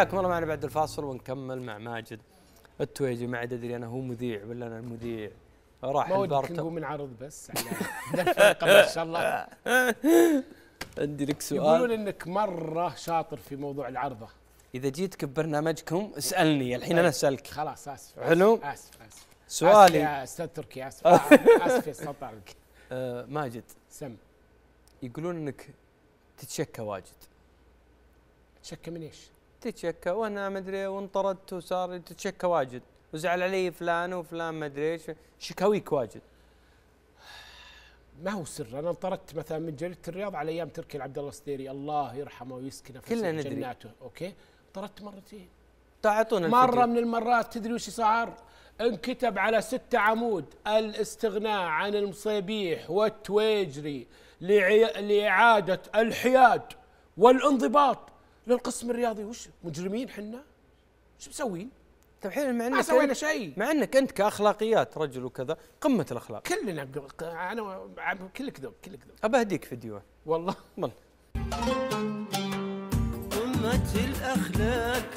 حياكم الله معنا بعد الفاصل ونكمل مع ماجد التويجي ما عاد ادري انا هو مذيع ولا انا المذيع راح البارت هو من عرض بس على <laughs> ما شاء الله <laughs> عندي لك سؤال يقولون انك مره شاطر في موضوع العرضه اذا جيتك ببرنامجكم اسالني الحين انا طيب، اسالك خلاص اسف حلو اسف اسف, آسف. سؤالي يا استاذ تركي اسف اسف يا استاذ طارق <laughs> آه، ماجد سم يقولون انك تتشكى واجد تشكى من ايش؟ تتشكى وانا ما ادري وانطردت وصار تتشكى واجد وزعل علي فلان وفلان ما ادري ايش شكاويك واجد ما هو سر انا انطردت مثلا من جريده الرياض على ايام تركي العبد الله السديري الله يرحمه ويسكنه في كلنا ندري جناته اوكي انطردت مرتين تعطونا طيب، مره من المرات تدري وش صار انكتب على ستة عمود الاستغناء عن المصيبيح والتويجري لإعادة الحياد والانضباط للقسم الرياضي وش مجرمين حنا وش مسوين طيب حين مع ما سوينا شيء مع انك انت كاخلاقيات رجل وكذا قمه الاخلاق كلنا انا كل كذب كل كذب اهديك فيديو والله والله قمه الاخلاق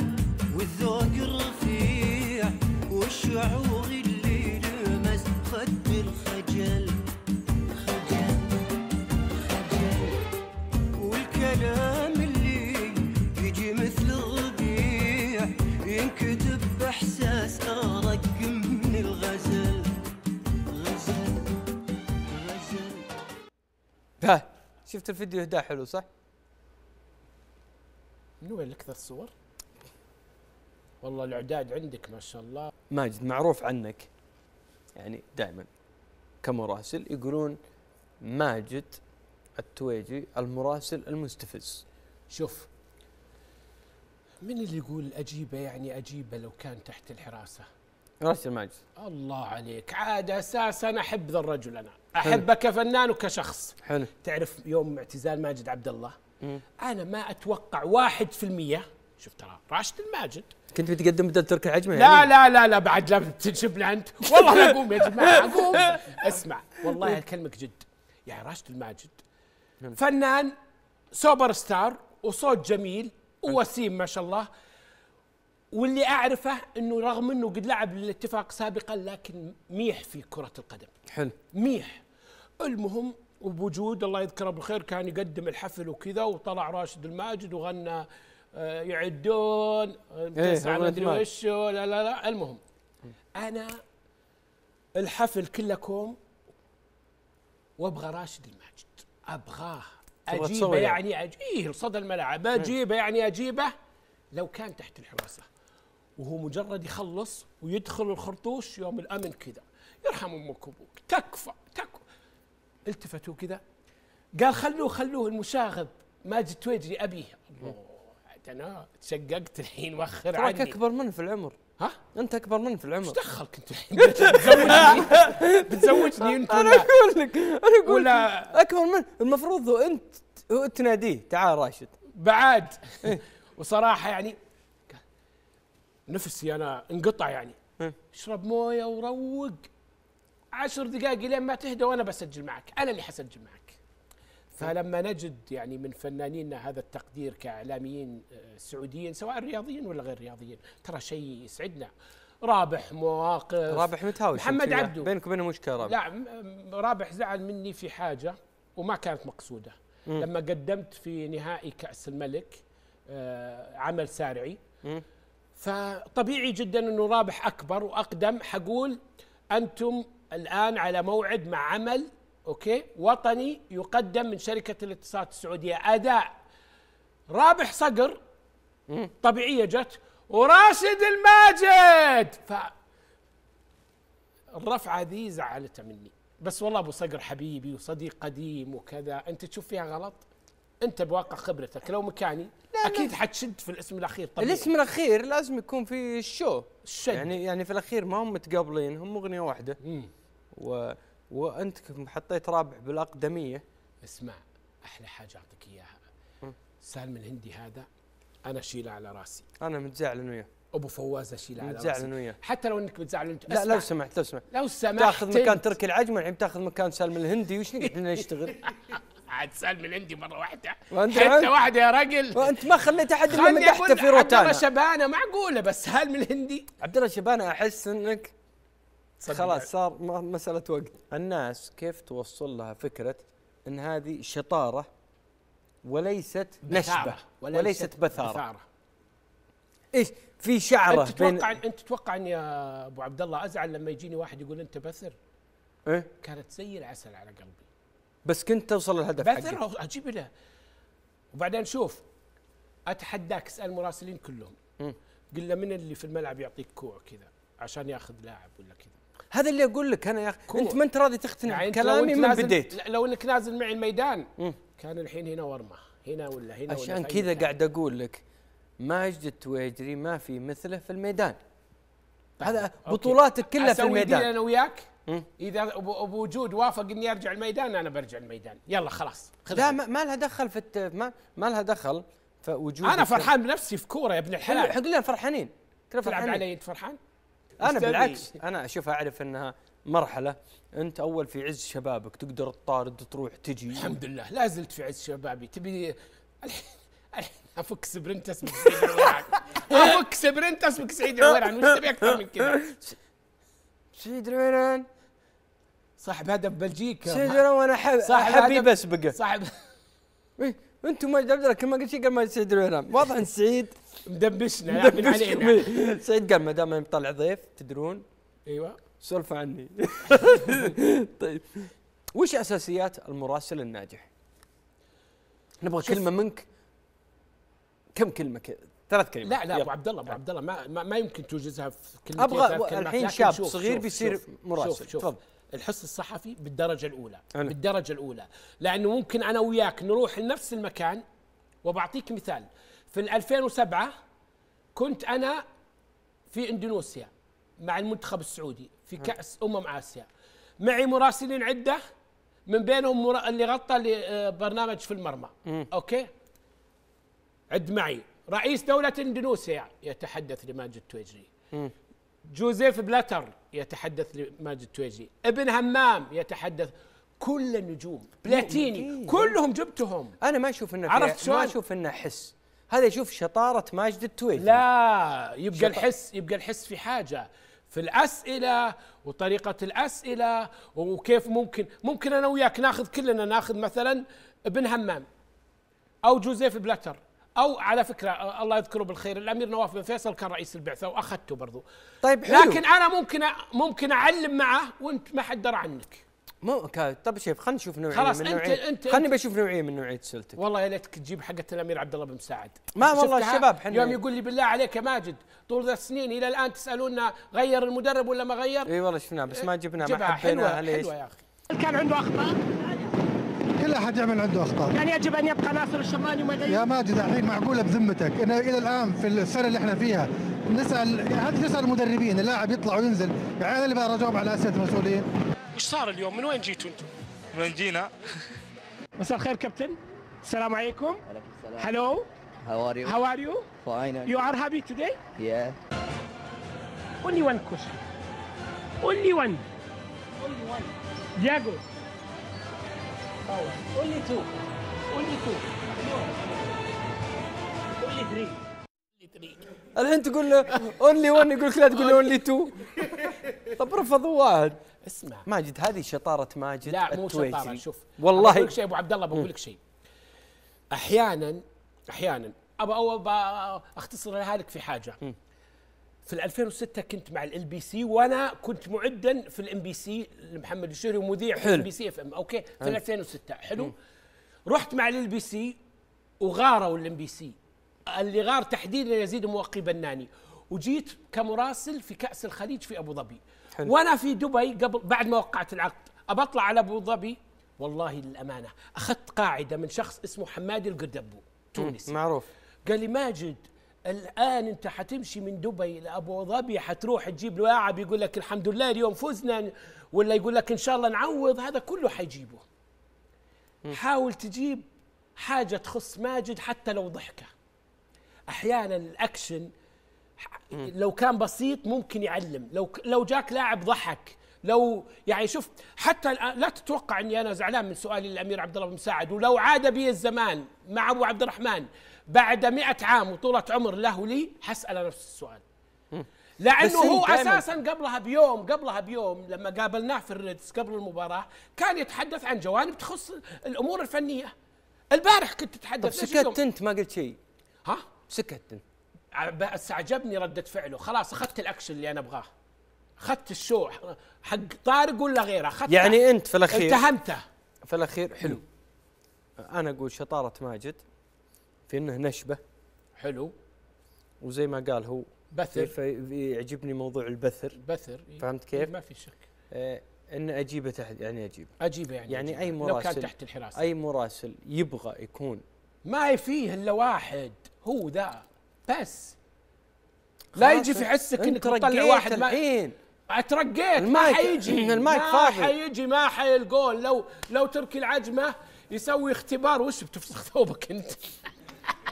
والذوق الرفيع والشعور اللي لمس خد الخجل احساس ارق من الغزل غزل غزل ها شفت الفيديو هدا حلو صح؟ من وين لك الصور؟ والله الاعداد عندك ما شاء الله ماجد معروف عنك يعني دائما كمراسل يقولون ماجد التويجي المراسل المستفز شوف من اللي يقول اجيبه يعني اجيبه لو كان تحت الحراسه؟ ياسر ماجد الله عليك عاد اساسا احب ذا الرجل انا احبه كفنان وكشخص حلو تعرف يوم اعتزال ماجد عبد الله مم. انا ما اتوقع 1% شفت ترى راشد الماجد كنت بتقدم بدل ترك العجمه لا يعني؟ لا لا لا بعد لا تنشبنا انت والله اقوم يا جماعه اقوم اسمع والله اكلمك جد يعني راشد الماجد فنان سوبر ستار وصوت جميل ووسيم ما شاء الله واللي اعرفه انه رغم انه قد لعب للاتفاق سابقا لكن ميح في كره القدم حلو ميح المهم وبوجود الله يذكره بالخير كان يقدم الحفل وكذا وطلع راشد الماجد وغنى آه، يعدون آه، إيه، تسعه ما ادري وش لا لا لا المهم انا الحفل كلكم وابغى راشد الماجد ابغاه اجيبه يعني, يعني اجيبه لصدى الملاعب إيه. اجيبه يعني اجيبه لو كان تحت الحراسه وهو مجرد يخلص ويدخل الخرطوش يوم الامن كذا يرحم امك وابوك تكفى تكفى التفتوا كذا قال خلوه خلوه المشاغب ماجد تويجري ابيه الله انا تشققت الحين وخر عنك اكبر منه في العمر ها؟ انت اكبر مني في العمر ايش دخلك انت بتزوجني بتزوجني <laughs> انت انا اقول لك انا اقول اكبر منه المفروض انت تناديه تعال راشد بعد إيه. وصراحه يعني نفسي انا انقطع يعني إيه. اشرب مويه وروق عشر دقائق لين ما تهدى وانا بسجل معك انا اللي حسجل معك فلما نجد يعني من فنانينا هذا التقدير كاعلاميين آه، سعوديين سواء رياضيين ولا غير رياضيين ترى شيء يسعدنا رابح مواقف رابح متهاوش محمد عبدو بينك وبينه مشكله رابح لا رابح زعل مني في حاجه وما كانت مقصوده مم. لما قدمت في نهائي كاس الملك آه، عمل سارعي مم. فطبيعي جدا انه رابح اكبر واقدم حقول انتم الان على موعد مع عمل اوكي وطني يقدم من شركه الاتصالات السعوديه اداء رابح صقر طبيعيه جت وراشد الماجد ف الرفعه ذي زعلته مني بس والله ابو صقر حبيبي وصديق قديم وكذا انت تشوف فيها غلط انت بواقع خبرتك لو مكاني لا اكيد لا. حتشد في الاسم الاخير طبيعي الاسم الاخير لازم يكون في الشو الشد يعني يعني في الاخير ما هم متقابلين هم اغنيه واحده و وانت حطيت رابع بالاقدميه اسمع احلى حاجه اعطيك اياها سالم الهندي هذا انا اشيله على راسي انا متزعلن وياه ابو فواز اشيله على راسي متزعلن وياه حتى لو انك متزعل انت لا لو سمحت لو سمحت لو سمحت تاخذ مكان تركي العجمي الحين بتاخذ مكان سالم الهندي وش نقعد نشتغل؟ <laughs> عاد سالم الهندي مره واحده وانت حته واحده يا رجل وانت ما خليت احد من تحت في روتانا عبد الله شبانه معقوله بس سالم الهندي عبد الله شبانه احس انك خلاص صار مساله وقت الناس كيف توصل لها فكره ان هذه شطاره وليست نشبه وليست, وليست بثاره, بثارة. ايش في شعره انت تتوقع انت تتوقع ان يا ابو عبد الله ازعل لما يجيني واحد يقول انت بثر؟ ايه كانت زي العسل على قلبي بس كنت توصل الهدف بثر اجيب له وبعدين شوف اتحداك اسال المراسلين كلهم قل له من اللي في الملعب يعطيك كوع كذا عشان ياخذ لاعب ولا كذا هذا اللي اقول لك انا يا اخي انت ما انت راضي تقتنع يعني كلامي من بديت لو انك نازل معي الميدان مم. كان الحين هنا ورمه هنا ولا هنا عشان كذا قاعد اقول لك ماجد التويجري ما في مثله في الميدان طيب، هذا بطولاتك كلها في الميدان انا وياك اذا بوجود وافق اني ارجع الميدان انا برجع الميدان يلا خلاص لا ما, ما لها دخل في الت... ما, ما لها دخل في وجود انا فرحان بنفسي في كوره يا ابن الحلال حق لنا فرحانين تلعب علي انت فرحان؟ انا بالعكس انا اشوف اعرف انها مرحله انت اول في عز شبابك تقدر تطارد تروح تجي الحمد لله لا زلت في عز شبابي تبي الحين افك سبرنت اسمك سعيد العويران افك سبرنت اسمك سعيد العويران وش تبي اكثر من كذا سعيد العويران صاحب هدف بلجيكا سعيد العويران وانا احب احبي بسبقه صاحب إيه، انتم ما عبد كل ما قلت شيء قال ما سعيد العويران واضح ان سعيد مدبسنا لاعبين علينا <laughs> سعيد قال ما دام مطلع ضيف تدرون ايوه سولفوا عني <laughs> طيب وش اساسيات المراسل الناجح؟ نبغى كلمه منك كم كلمه كذا ثلاث كلمات لا لا ابو عبد الله ابو عبد الله ما, ما, ما يمكن توجزها في كلمتين ابغى الحين شاب شوف صغير شوف بيصير شوف مراسل شوف الحس الصحفي بالدرجه الاولى أنا. بالدرجه الاولى لانه ممكن انا وياك نروح لنفس المكان وبعطيك مثال في 2007 كنت انا في اندونيسيا مع المنتخب السعودي في كاس امم اسيا معي مراسلين عده من بينهم مرا... اللي غطى آه، برنامج في المرمى اوكي عد معي رئيس دولة اندونيسيا يتحدث لماجد تويجري جوزيف بلاتر يتحدث لماجد تويجري ابن همام يتحدث كل النجوم بلاتيني كلهم جبتهم انا ما اشوف انه عرفت ما اشوف انه حس هذا يشوف شطاره ماجد التويفي لا يبقى شط... الحس يبقى الحس في حاجه في الاسئله وطريقه الاسئله وكيف ممكن ممكن انا وياك ناخذ كلنا ناخذ مثلا ابن همام او جوزيف بلاتر او على فكره الله يذكره بالخير الامير نواف بن فيصل كان رئيس البعثه واخذته برضو طيب حلو لكن انا ممكن ممكن اعلم معه وانت ما حد درى عنك مو طب شوف خلينا نشوف نوعيه خلاص من انت نوعية. انت خليني بشوف نوعيه من نوعيه سلتك والله يا ليتك تجيب حقه الامير عبد الله بن مساعد ما والله الشباب حنا يوم يقول لي بالله عليك يا ماجد طول ذا السنين الى الان تسالونا غير المدرب ولا ما غير اي والله شفناه بس ما جبنا ما حبيناها ليش حلوه يا اخي كان عنده اخطاء كل احد يعمل عنده اخطاء يعني يجب ان يبقى ناصر الشماني وما يا ماجد الحين معقوله بذمتك انا الى الان في السنه اللي احنا فيها نسال هذه تسال المدربين اللاعب يطلع وينزل يعني هذا اللي بقى على اسئله المسؤولين وش صار اليوم من وين جيتوا انتم؟ من وين جينا؟ مساء الخير كابتن السلام عليكم وعليكم السلام هلو هاو ار يو هاو ار يو فاين يو ار هابي today? Yeah. Only اونلي question. اونلي وان Only اونلي Diago. اونلي تو اونلي تو اونلي ثري Only الحين تقول له اونلي 1 يقول لك لا تقول له اونلي 2 طب رفضوا واحد اسمع ماجد هذه شطاره ماجد لا مو التويتي. شطاره شوف والله بقول لك شيء ابو عبد الله بقول لك شيء احيانا احيانا ابى اختصرها لك في حاجه م. في 2006 كنت مع ال بي سي وانا كنت معدا في الام بي سي لمحمد الشهري ومذيع في الام بي سي اف ام اوكي في 2006 حلو م. رحت مع ال بي سي وغاروا الام بي سي اللي غار تحديدا يزيد موقي بناني وجيت كمراسل في كاس الخليج في ابو ظبي حلو. وانا في دبي قبل بعد ما وقعت العقد ابى اطلع على ابو ظبي والله للامانه اخذت قاعده من شخص اسمه حمادي القدبو تونسي معروف قال لي ماجد الان انت حتمشي من دبي لابو ظبي حتروح تجيب لاعب يقول لك الحمد لله اليوم فزنا ولا يقول لك ان شاء الله نعوض هذا كله حيجيبه حاول تجيب حاجه تخص ماجد حتى لو ضحكه احيانا الاكشن لو كان بسيط ممكن يعلم لو لو جاك لاعب ضحك لو يعني شوف حتى لا تتوقع اني انا زعلان من سؤالي للامير عبد الله بن مساعد ولو عاد بي الزمان مع ابو عبد الرحمن بعد مئة عام وطولة عمر له لي حسأله نفس السؤال لانه هو اساسا قبلها بيوم قبلها بيوم لما قابلناه في الريدس قبل المباراه كان يتحدث عن جوانب تخص الامور الفنيه البارح كنت تتحدث طب سكت انت ما قلت شيء ها سكت انت بس عجبني رده فعله خلاص اخذت الاكشن اللي انا ابغاه اخذت الشو حق طارق ولا غيره اخذت يعني انت في الاخير اتهمته في الاخير حلو انا اقول شطاره ماجد في انه نشبه حلو وزي ما قال هو بثر يعجبني موضوع البثر بثر إيه. فهمت إيه، كيف؟ ما في شك آه ان اجيبه تحت يعني اجيبه اجيبه يعني يعني أجيبه. اي مراسل لو كان تحت الحراسه اي مراسل يبغى يكون ما فيه الا واحد هو ذا بس لا يجي في حسك انك تطلع واحد الحين اترقيت ما حيجي <laughs> المايك فاضي ما حيجي ما حيلقون لو لو تركي العجمه يسوي اختبار وش بتفسخ ثوبك انت <laughs>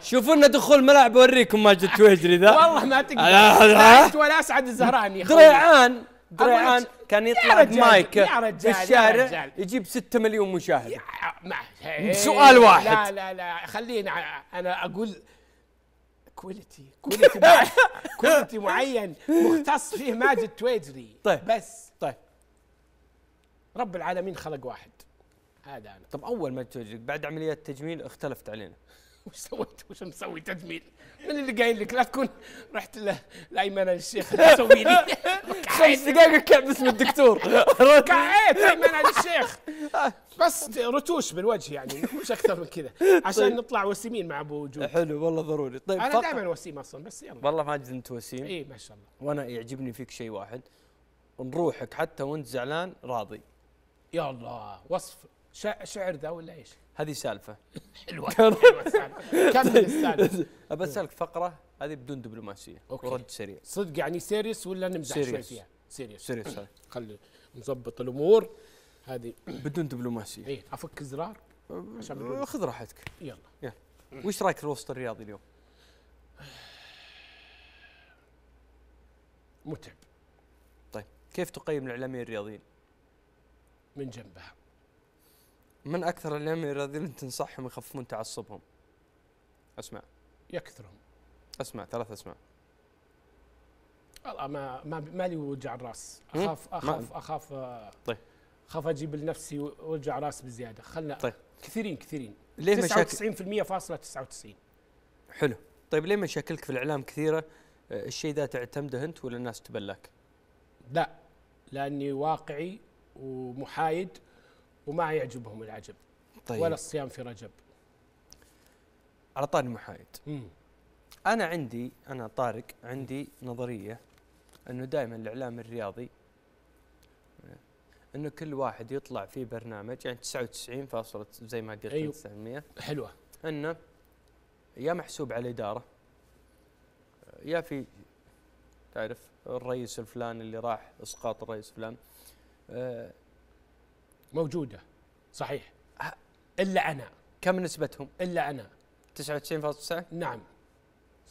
شوفوا لنا دخول ملاعب اوريكم ماجد تويجري ذا والله ما تقدر انت ولا اسعد الزهراني <laughs> دريعان دريعان كان يطلع مايك في الشارع يجيب 6 مليون مشاهد سؤال إيه، واحد لا لا لا خلينا انا اقول كواليتي <laughs> كواليتي معين مختص فيه ماجد تويجري طيب بس طيب رب العالمين خلق واحد هذا انا طب اول ما تجي بعد عمليات التجميل اختلفت علينا <laughs> وش سويت وش مسوي تجميل من اللي قايل لك لا تكون رحت لايمن الشيخ سوي لي <laughs> خمس دقائق كان باسم الدكتور <laughs> كعيت ايمن الشيخ بس رتوش بالوجه يعني مش اكثر من كذا طيب. عشان طيب. نطلع وسيمين مع ابو وجود حلو والله ضروري طيب انا دائما وسيم اصلا بس يلا والله ماجد انت وسيم اي ما شاء الله وانا يعجبني فيك شيء واحد نروحك حتى وانت زعلان راضي يا الله وصف شعر ذا ولا ايش؟ هذه سالفه <laughs> حلوه <laughs> حلوه السالفه كمل <laughs> السالفه ابى اسالك فقره هذه بدون دبلوماسيه أوكي. ورد سريع صدق يعني سيريس ولا نمزح شوي فيها سيريس سيريس خلي نظبط الامور هذه <clears throat> بدون دبلوماسيه اي افك زرار أه، خذ راحتك يلا يلا وش رايك في الوسط الرياضي اليوم؟ متعب طيب كيف تقيم الاعلاميين الرياضيين؟ من جنبها من اكثر العلماء الذين تنصحهم يخففون تعصبهم؟ اسمع يكثرهم اسمع ثلاث اسماء والله ما ما ما لي وجع الراس اخاف اخاف اخاف آه، طيب اخاف اجيب لنفسي وجع راس بزياده خلنا طيب كثيرين كثيرين ليه 99% مشاكل... فاصلة 99 حلو طيب ليه مشاكلك في الاعلام كثيره آه، الشيء ذا تعتمده انت ولا الناس تبلاك؟ لا لاني واقعي ومحايد وما يعجبهم العجب طيب. ولا الصيام في رجب على طاري محايد مم. انا عندي انا طارق عندي نظريه انه دائما الاعلام الرياضي انه كل واحد يطلع في برنامج يعني 99 فاصلة زي ما قلت أيوه. حلوه انه يا محسوب على الاداره يا في تعرف الرئيس الفلان اللي راح اسقاط الرئيس فلان آه، موجوده صحيح أه. الا انا كم نسبتهم؟ الا انا 99.9 نعم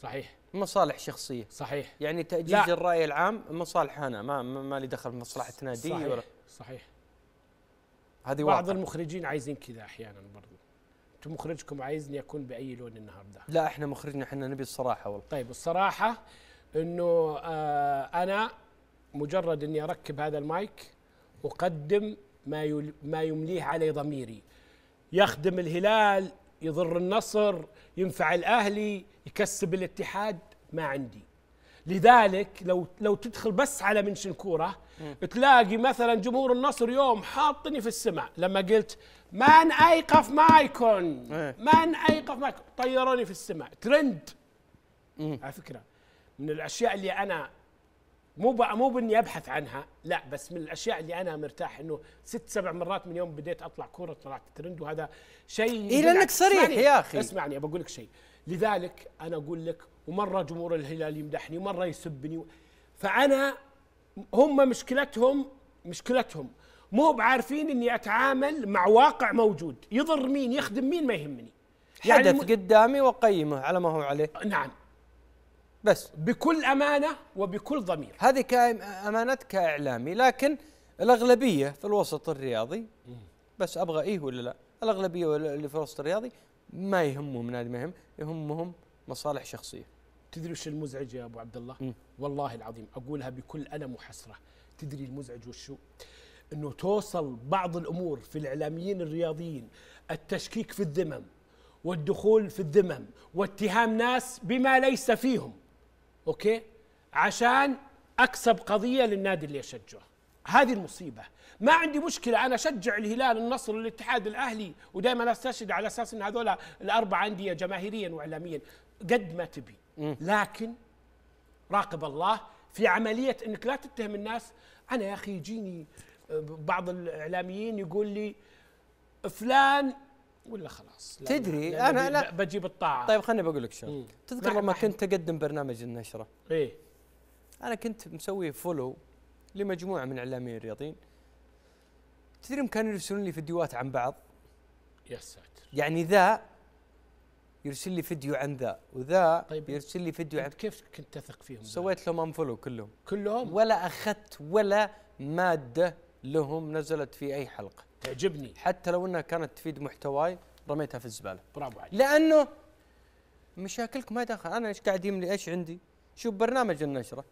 صحيح مصالح شخصيه صحيح يعني تاجيج الراي العام مصالح انا ما ما لي دخل بمصلحه نادي صحيح ولا صحيح هذه بعض واقع. المخرجين عايزين كذا احيانا برضو انتم مخرجكم عايزني اكون باي لون النهارده لا احنا مخرجنا احنا نبي الصراحه والله طيب الصراحه انه آه انا مجرد اني اركب هذا المايك اقدم ما ما يمليه علي ضميري يخدم الهلال يضر النصر ينفع الاهلي يكسب الاتحاد ما عندي لذلك لو لو تدخل بس على كوره تلاقي مثلا جمهور النصر يوم حاطني في السماء لما قلت من ايقف مايكون من ايقف مايكون طيروني في السماء ترند على فكره من الاشياء اللي انا مو مو باني ابحث عنها لا بس من الاشياء اللي انا مرتاح انه ست سبع مرات من يوم بديت اطلع كوره طلعت ترند وهذا شيء اي لانك صريح يا اخي اسمعني بقول لك شيء لذلك انا اقول لك ومره جمهور الهلال يمدحني ومره يسبني فانا هم مشكلتهم مشكلتهم مو بعارفين اني اتعامل مع واقع موجود يضر مين يخدم مين ما يهمني يعني حدث قدامي وقيمه على ما هو عليه نعم بس بكل امانه وبكل ضمير هذه امانتك كاعلامي لكن الاغلبيه في الوسط الرياضي بس ابغى ايه ولا لا الاغلبيه اللي في الوسط الرياضي ما يهمهم نادي ما يهم يهمهم مصالح شخصيه تدري وش المزعج يا ابو عبد الله م. والله العظيم اقولها بكل الم وحسره تدري المزعج وشو انه توصل بعض الامور في الاعلاميين الرياضيين التشكيك في الذمم والدخول في الذمم واتهام ناس بما ليس فيهم اوكي عشان اكسب قضيه للنادي اللي اشجعه هذه المصيبه ما عندي مشكله انا اشجع الهلال النصر الاتحاد الاهلي ودائما استشهد على اساس ان هذول الاربع انديه جماهيريا واعلاميا قد ما تبي لكن راقب الله في عمليه انك لا تتهم الناس انا يا اخي يجيني آه، بعض الاعلاميين يقول لي فلان ولا خلاص تدري انا لا بجيب الطاعه طيب خليني بقول لك شغله تذكر لما كنت اقدم برنامج النشره ايه انا كنت مسوي فولو لمجموعه من الاعلاميين الرياضيين تدري كانوا يرسلون لي فيديوهات عن بعض يا ساتر يعني ذا يرسل لي فيديو عن ذا وذا طيب يرسل لي فيديو عن كيف كنت تثق فيهم سويت لهم انفولو كلهم كلهم ولا اخذت ولا ماده لهم نزلت في اي حلقه تعجبني حتى لو انها كانت تفيد محتواي رميتها في الزباله برافو عليك لانه مشاكلك ما دخل انا ايش قاعد يملي ايش عندي؟ شوف برنامج النشره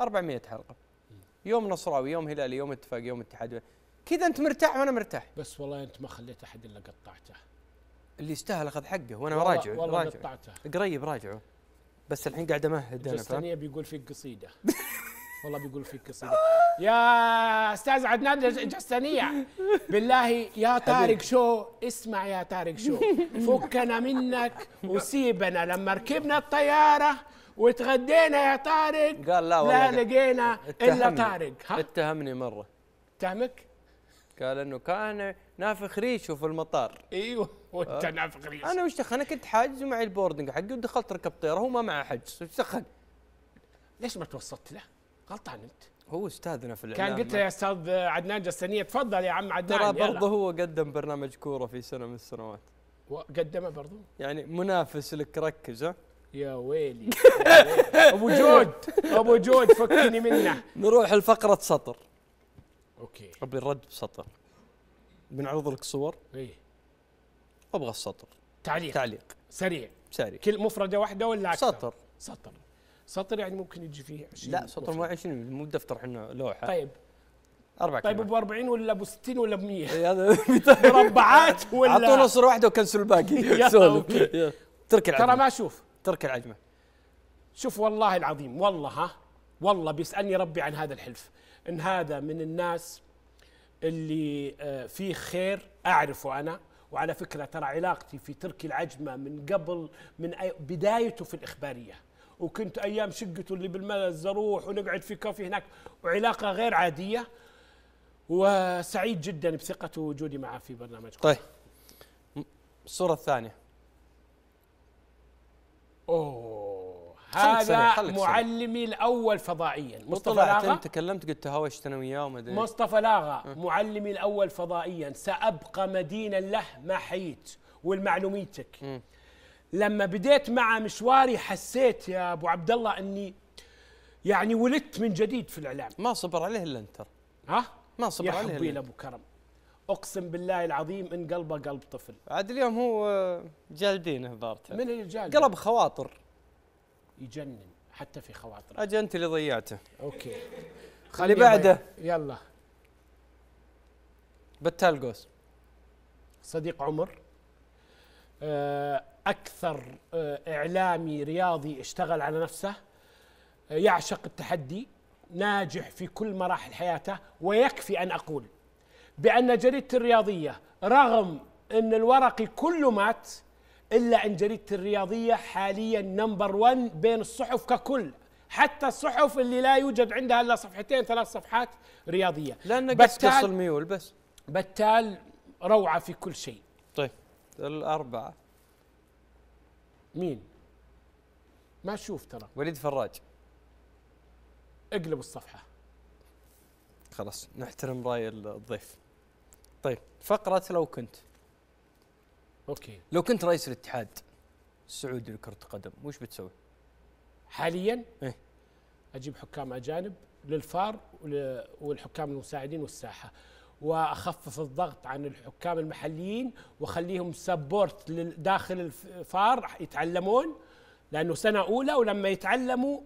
400 حلقه يوم نصراوي يوم هلالي يوم اتفاق يوم اتحاد كذا انت مرتاح وانا مرتاح بس والله انت ما خليت احد الا قطعته اللي يستاهل اخذ حقه وانا راجع راجعه والله قطعته قريب راجعه بس الحين قاعد امهد انا فاهم بيقول فيك قصيده <laughs> والله بيقول فيك قصيده يا استاذ عدنان الجستنيع بالله يا طارق شو اسمع يا طارق شو فكنا منك وسيبنا لما ركبنا الطياره وتغدينا يا طارق قال لا والله لا لقينا الا طارق ها؟ اتهمني مره اتهمك؟ قال انه كان نافخ ريشه في المطار ايوه وانت آه. نافخ ريشه انا وش دخل انا كنت حاجز ومعي البوردنج حقي ودخلت ركبت طياره هو ما معه حجز وش دخل؟ ليش ما توسطت له؟ قطع انت هو استاذنا في الاعلام كان قلت له يا استاذ عدنان جسنيه تفضل يا عم عدنان ترى برضه هو قدم برنامج كوره في سنه من السنوات وقدمه برضه يعني منافس لك ركز ها يا ويلي, <laughs> ابو جود ابو جود فكني منه نروح لفقره سطر اوكي ابي الرد بسطر بنعرض لك صور ايه ابغى السطر تعليق تعليق سريع سريع كل مفرده واحده ولا اكثر سطر سطر سطر يعني ممكن يجي فيه 20 لا سطر مو 20 مو دفتر احنا لوحه طيب أربع كلمات طيب ابو 40 ولا ابو 60 ولا ب 100 إيه، هذا <laughs> مربعات ولا اعطونا صوره واحده وكنسل الباقي <laughs> <laughs> سولف ترك العجمه ترى ما اشوف ترك العجمه شوف والله العظيم والله ها والله بيسالني ربي عن هذا الحلف ان هذا من الناس اللي آه، فيه خير اعرفه انا وعلى فكره ترى علاقتي في ترك العجمه من قبل من بدايته في الاخباريه وكنت ايام شقته اللي بالملز اروح ونقعد في كافي هناك وعلاقه غير عاديه وسعيد جدا بثقته ووجودي معه في برنامجكم. طيب الصوره الثانيه اوه هذا معلمي الاول فضائيا مصطفى لاغا انت تكلمت قلت هوشت انا وياه وما ادري مصطفى لاغا أه. معلمي الاول فضائيا سابقى مدينا له ما حييت والمعلوميتك أه. لما بديت مع مشواري حسيت يا ابو عبد الله اني يعني ولدت من جديد في الاعلام ما صبر عليه الا انت ها ما صبر يا عليه حبي ابو كرم اقسم بالله العظيم ان قلبه قلب طفل عاد اليوم هو جالدينه بارته من اللي جالد قلب خواطر يجنن حتى في خواطر اجي انت اللي ضيعته اوكي خلي بعده يلا بتالقوس صديق عمر آه، اكثر آه، اعلامي رياضي اشتغل على نفسه آه، يعشق التحدي ناجح في كل مراحل حياته ويكفي ان اقول بان جريده الرياضيه رغم ان الورقي كله مات الا ان جريده الرياضيه حاليا نمبر 1 بين الصحف ككل حتى الصحف اللي لا يوجد عندها الا صفحتين ثلاث صفحات رياضيه لان قصص الميول بس بتال روعه في كل شيء طيب الاربعه مين ما تشوف ترى وليد فراج اقلب الصفحه خلاص نحترم راي الضيف طيب فقره لو كنت اوكي لو كنت رئيس الاتحاد السعودي لكره القدم وش بتسوي حاليا إيه؟ اجيب حكام اجانب للفار والحكام المساعدين والساحه واخفف الضغط عن الحكام المحليين واخليهم سبورت داخل الفار يتعلمون لانه سنه اولى ولما يتعلموا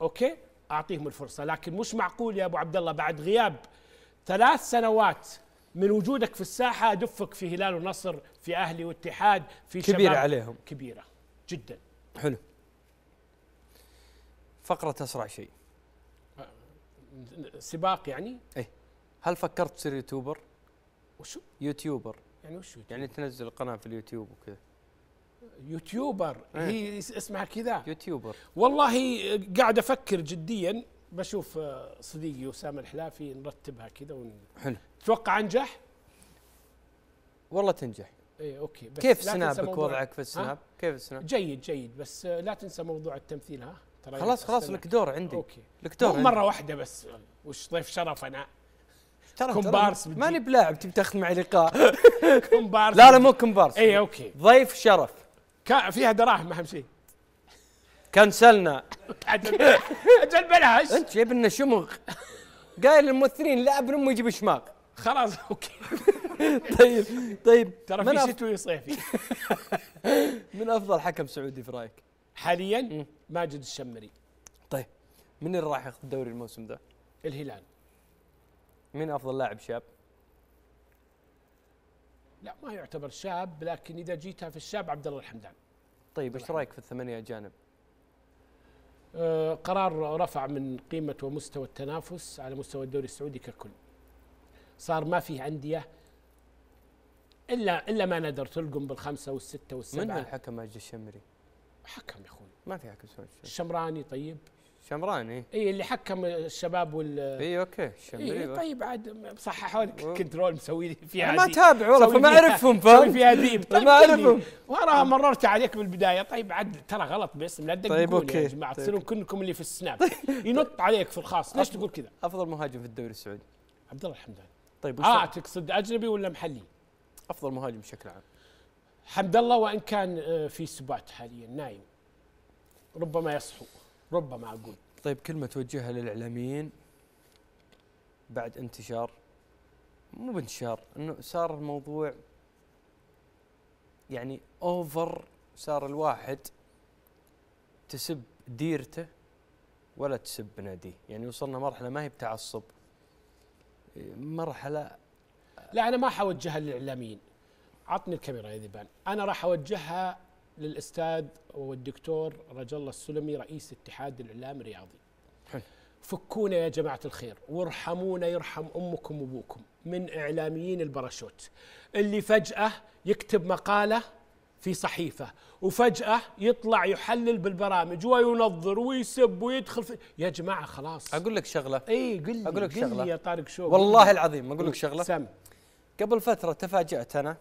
اوكي اعطيهم الفرصه لكن مش معقول يا ابو عبد الله بعد غياب ثلاث سنوات من وجودك في الساحه ادفك في هلال ونصر في اهلي واتحاد في كبيره شباب عليهم كبيره جدا حلو فقره اسرع شيء سباق يعني؟ ايه هل فكرت تصير يوتيوبر؟ وشو؟ يوتيوبر يعني وش يعني تنزل قناه في اليوتيوب وكذا يوتيوبر إيه؟ هي اسمها كذا يوتيوبر والله قاعد افكر جديا بشوف صديقي اسامه الحلافي نرتبها كذا ون... حلو تتوقع انجح؟ والله تنجح اي اوكي بس كيف سنابك وضعك في السناب؟ كيف السناب؟ جيد جيد بس لا تنسى موضوع التمثيل ها ترى خلاص خلاص لك دور عندي اوكي لك دور مره واحده بس وش ضيف شرف انا ترى كومبارس ماني بلاعب تبي تاخذ معي لقاء <laughs> كومبارس لا لا مو كومبارس اي اوكي ضيف شرف فيها دراهم اهم شيء كنسلنا <laughs> اجل بلاش انت جايب لنا شمغ قايل للممثلين لا ابن امي يجيب شماغ خلاص اوكي <laughs> طيب طيب ترى في شتوي صيفي من افضل حكم سعودي في رايك؟ حاليا ماجد الشمري طيب من اللي راح ياخذ الدوري الموسم ذا؟ الهلال مين افضل لاعب شاب؟ لا ما يعتبر شاب لكن اذا جيتها في الشاب عبد الله الحمدان طيب ايش رايك في الثمانيه اجانب؟ آه، قرار رفع من قيمه ومستوى التنافس على مستوى الدوري السعودي ككل صار ما فيه انديه الا الا ما ندر تلقم بالخمسه والسته والسبعه من الحكم ماجد الشمري؟ حكم يا اخوي ما في حكم سعودي الشمراني طيب شمران اي اي اللي حكم الشباب وال اي اوكي الشمري إيه طيب عاد صححوا لك كنترول مسوي لي فيها ما تابع والله فما اعرفهم فاهم فيها ذيب <laughs> طيب ما اعرفهم وراها مررت عليك بالبدايه طيب عاد ترى غلط بس لا تدققون طيب يا جماعه طيب. تصيرون طيب. كلكم اللي في السناب <laughs> طيب. ينط عليك في الخاص ليش تقول كذا؟ افضل مهاجم في الدوري السعودي عبد الله الحمداني طيب اه تقصد اجنبي ولا محلي؟ افضل مهاجم بشكل عام حمد الله وان كان آه، في سبات حاليا نايم ربما يصحو ربما أقول طيب كلمة توجهها للإعلاميين بعد انتشار مو بانتشار انه صار الموضوع يعني اوفر صار الواحد تسب ديرته ولا تسب ناديه يعني وصلنا مرحله ما هي بتعصب مرحله لا انا ما حوجهها للاعلاميين عطني الكاميرا يا ذبان انا راح اوجهها للاستاذ والدكتور رجل الله السلمي رئيس اتحاد الاعلام الرياضي حلو. فكونا يا جماعة الخير وارحمونا يرحم أمكم وأبوكم من إعلاميين البراشوت اللي فجأة يكتب مقالة في صحيفة وفجأة يطلع يحلل بالبرامج وينظر ويسب ويدخل في يا جماعة خلاص أقول لك شغلة إي قل لي أقول لك شغلة لي يا طارق شو والله العظيم أقول لك شغلة سم قبل فترة تفاجأت أنا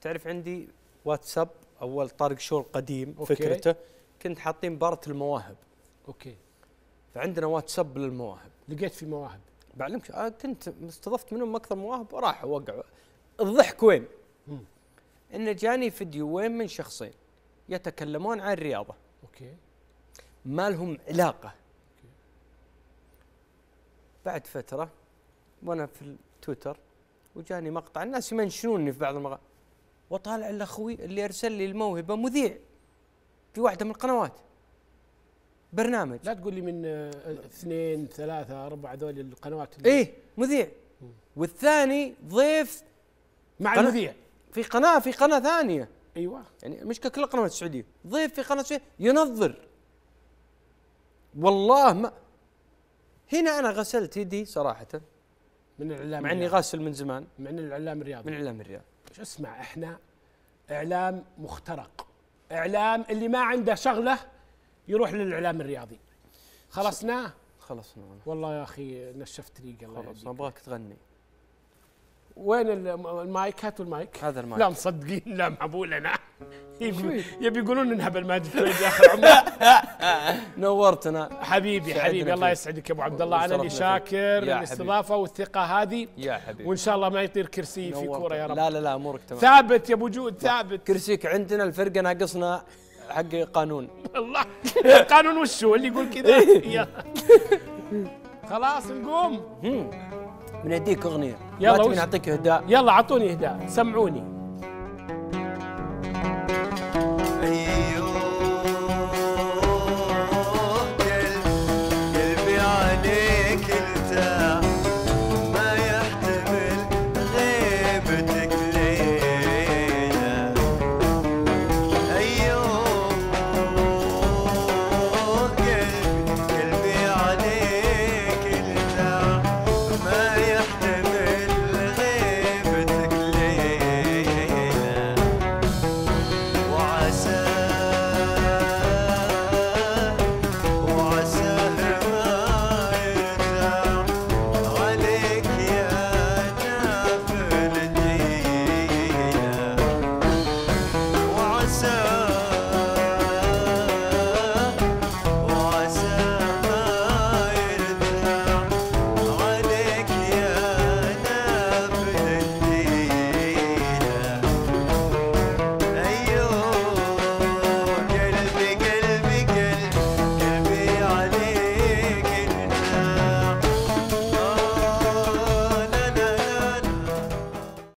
تعرف عندي واتساب اول طارق شور قديم أوكي. فكرته كنت حاطين مباراه المواهب اوكي فعندنا واتساب للمواهب لقيت في مواهب بعلمك آه كنت استضفت منهم اكثر مواهب وراحوا وقعوا الضحك وين؟ انه جاني فيديوين من شخصين يتكلمون عن الرياضه اوكي ما لهم علاقه بعد فتره وانا في التويتر وجاني مقطع الناس يمنشنوني في بعض المقاطع وطالع اخوي اللي ارسل لي الموهبه مذيع في واحده من القنوات برنامج لا تقول لي من آه، اثنين ثلاثة أربعة هذول القنوات اللي إيه مذيع والثاني ضيف مع المذيع في قناة في قناة ثانية أيوة يعني مش كل القنوات السعودية ضيف في قناة السعودية ينظر والله ما هنا أنا غسلت يدي صراحة من الإعلام مع إني غاسل من زمان من الإعلام الرياضي من الإعلام الرياضي شو اسمع احنا اعلام مخترق اعلام اللي ما عنده شغله يروح للاعلام الرياضي خلصناه خلصنا والله يا اخي نشفت ريقه خلاص ابغاك تغني وين المايك هاتوا المايك هذا المايك لا مصدقين لا معقول انا يبي يقولون انها الماجد فريد اخر عمره <laughs> نورتنا حبيبي حبيبي الله يسعدك يا ابو عبد الله انا اللي شاكر الاستضافه والثقه هذه يا حبيبي وان شاء الله ما يطير كرسي في كوره يا رب لا لا لا امورك تمام ثابت يا ابو جود ثابت كرسيك عندنا الفرقه ناقصنا حق قانون الله <laughs> قانون وشو اللي يقول كذا إيه. <laughs> خلاص نقوم بنديك اغنيه يلا نعطيك اهداء يلا اعطوني اهداء سمعوني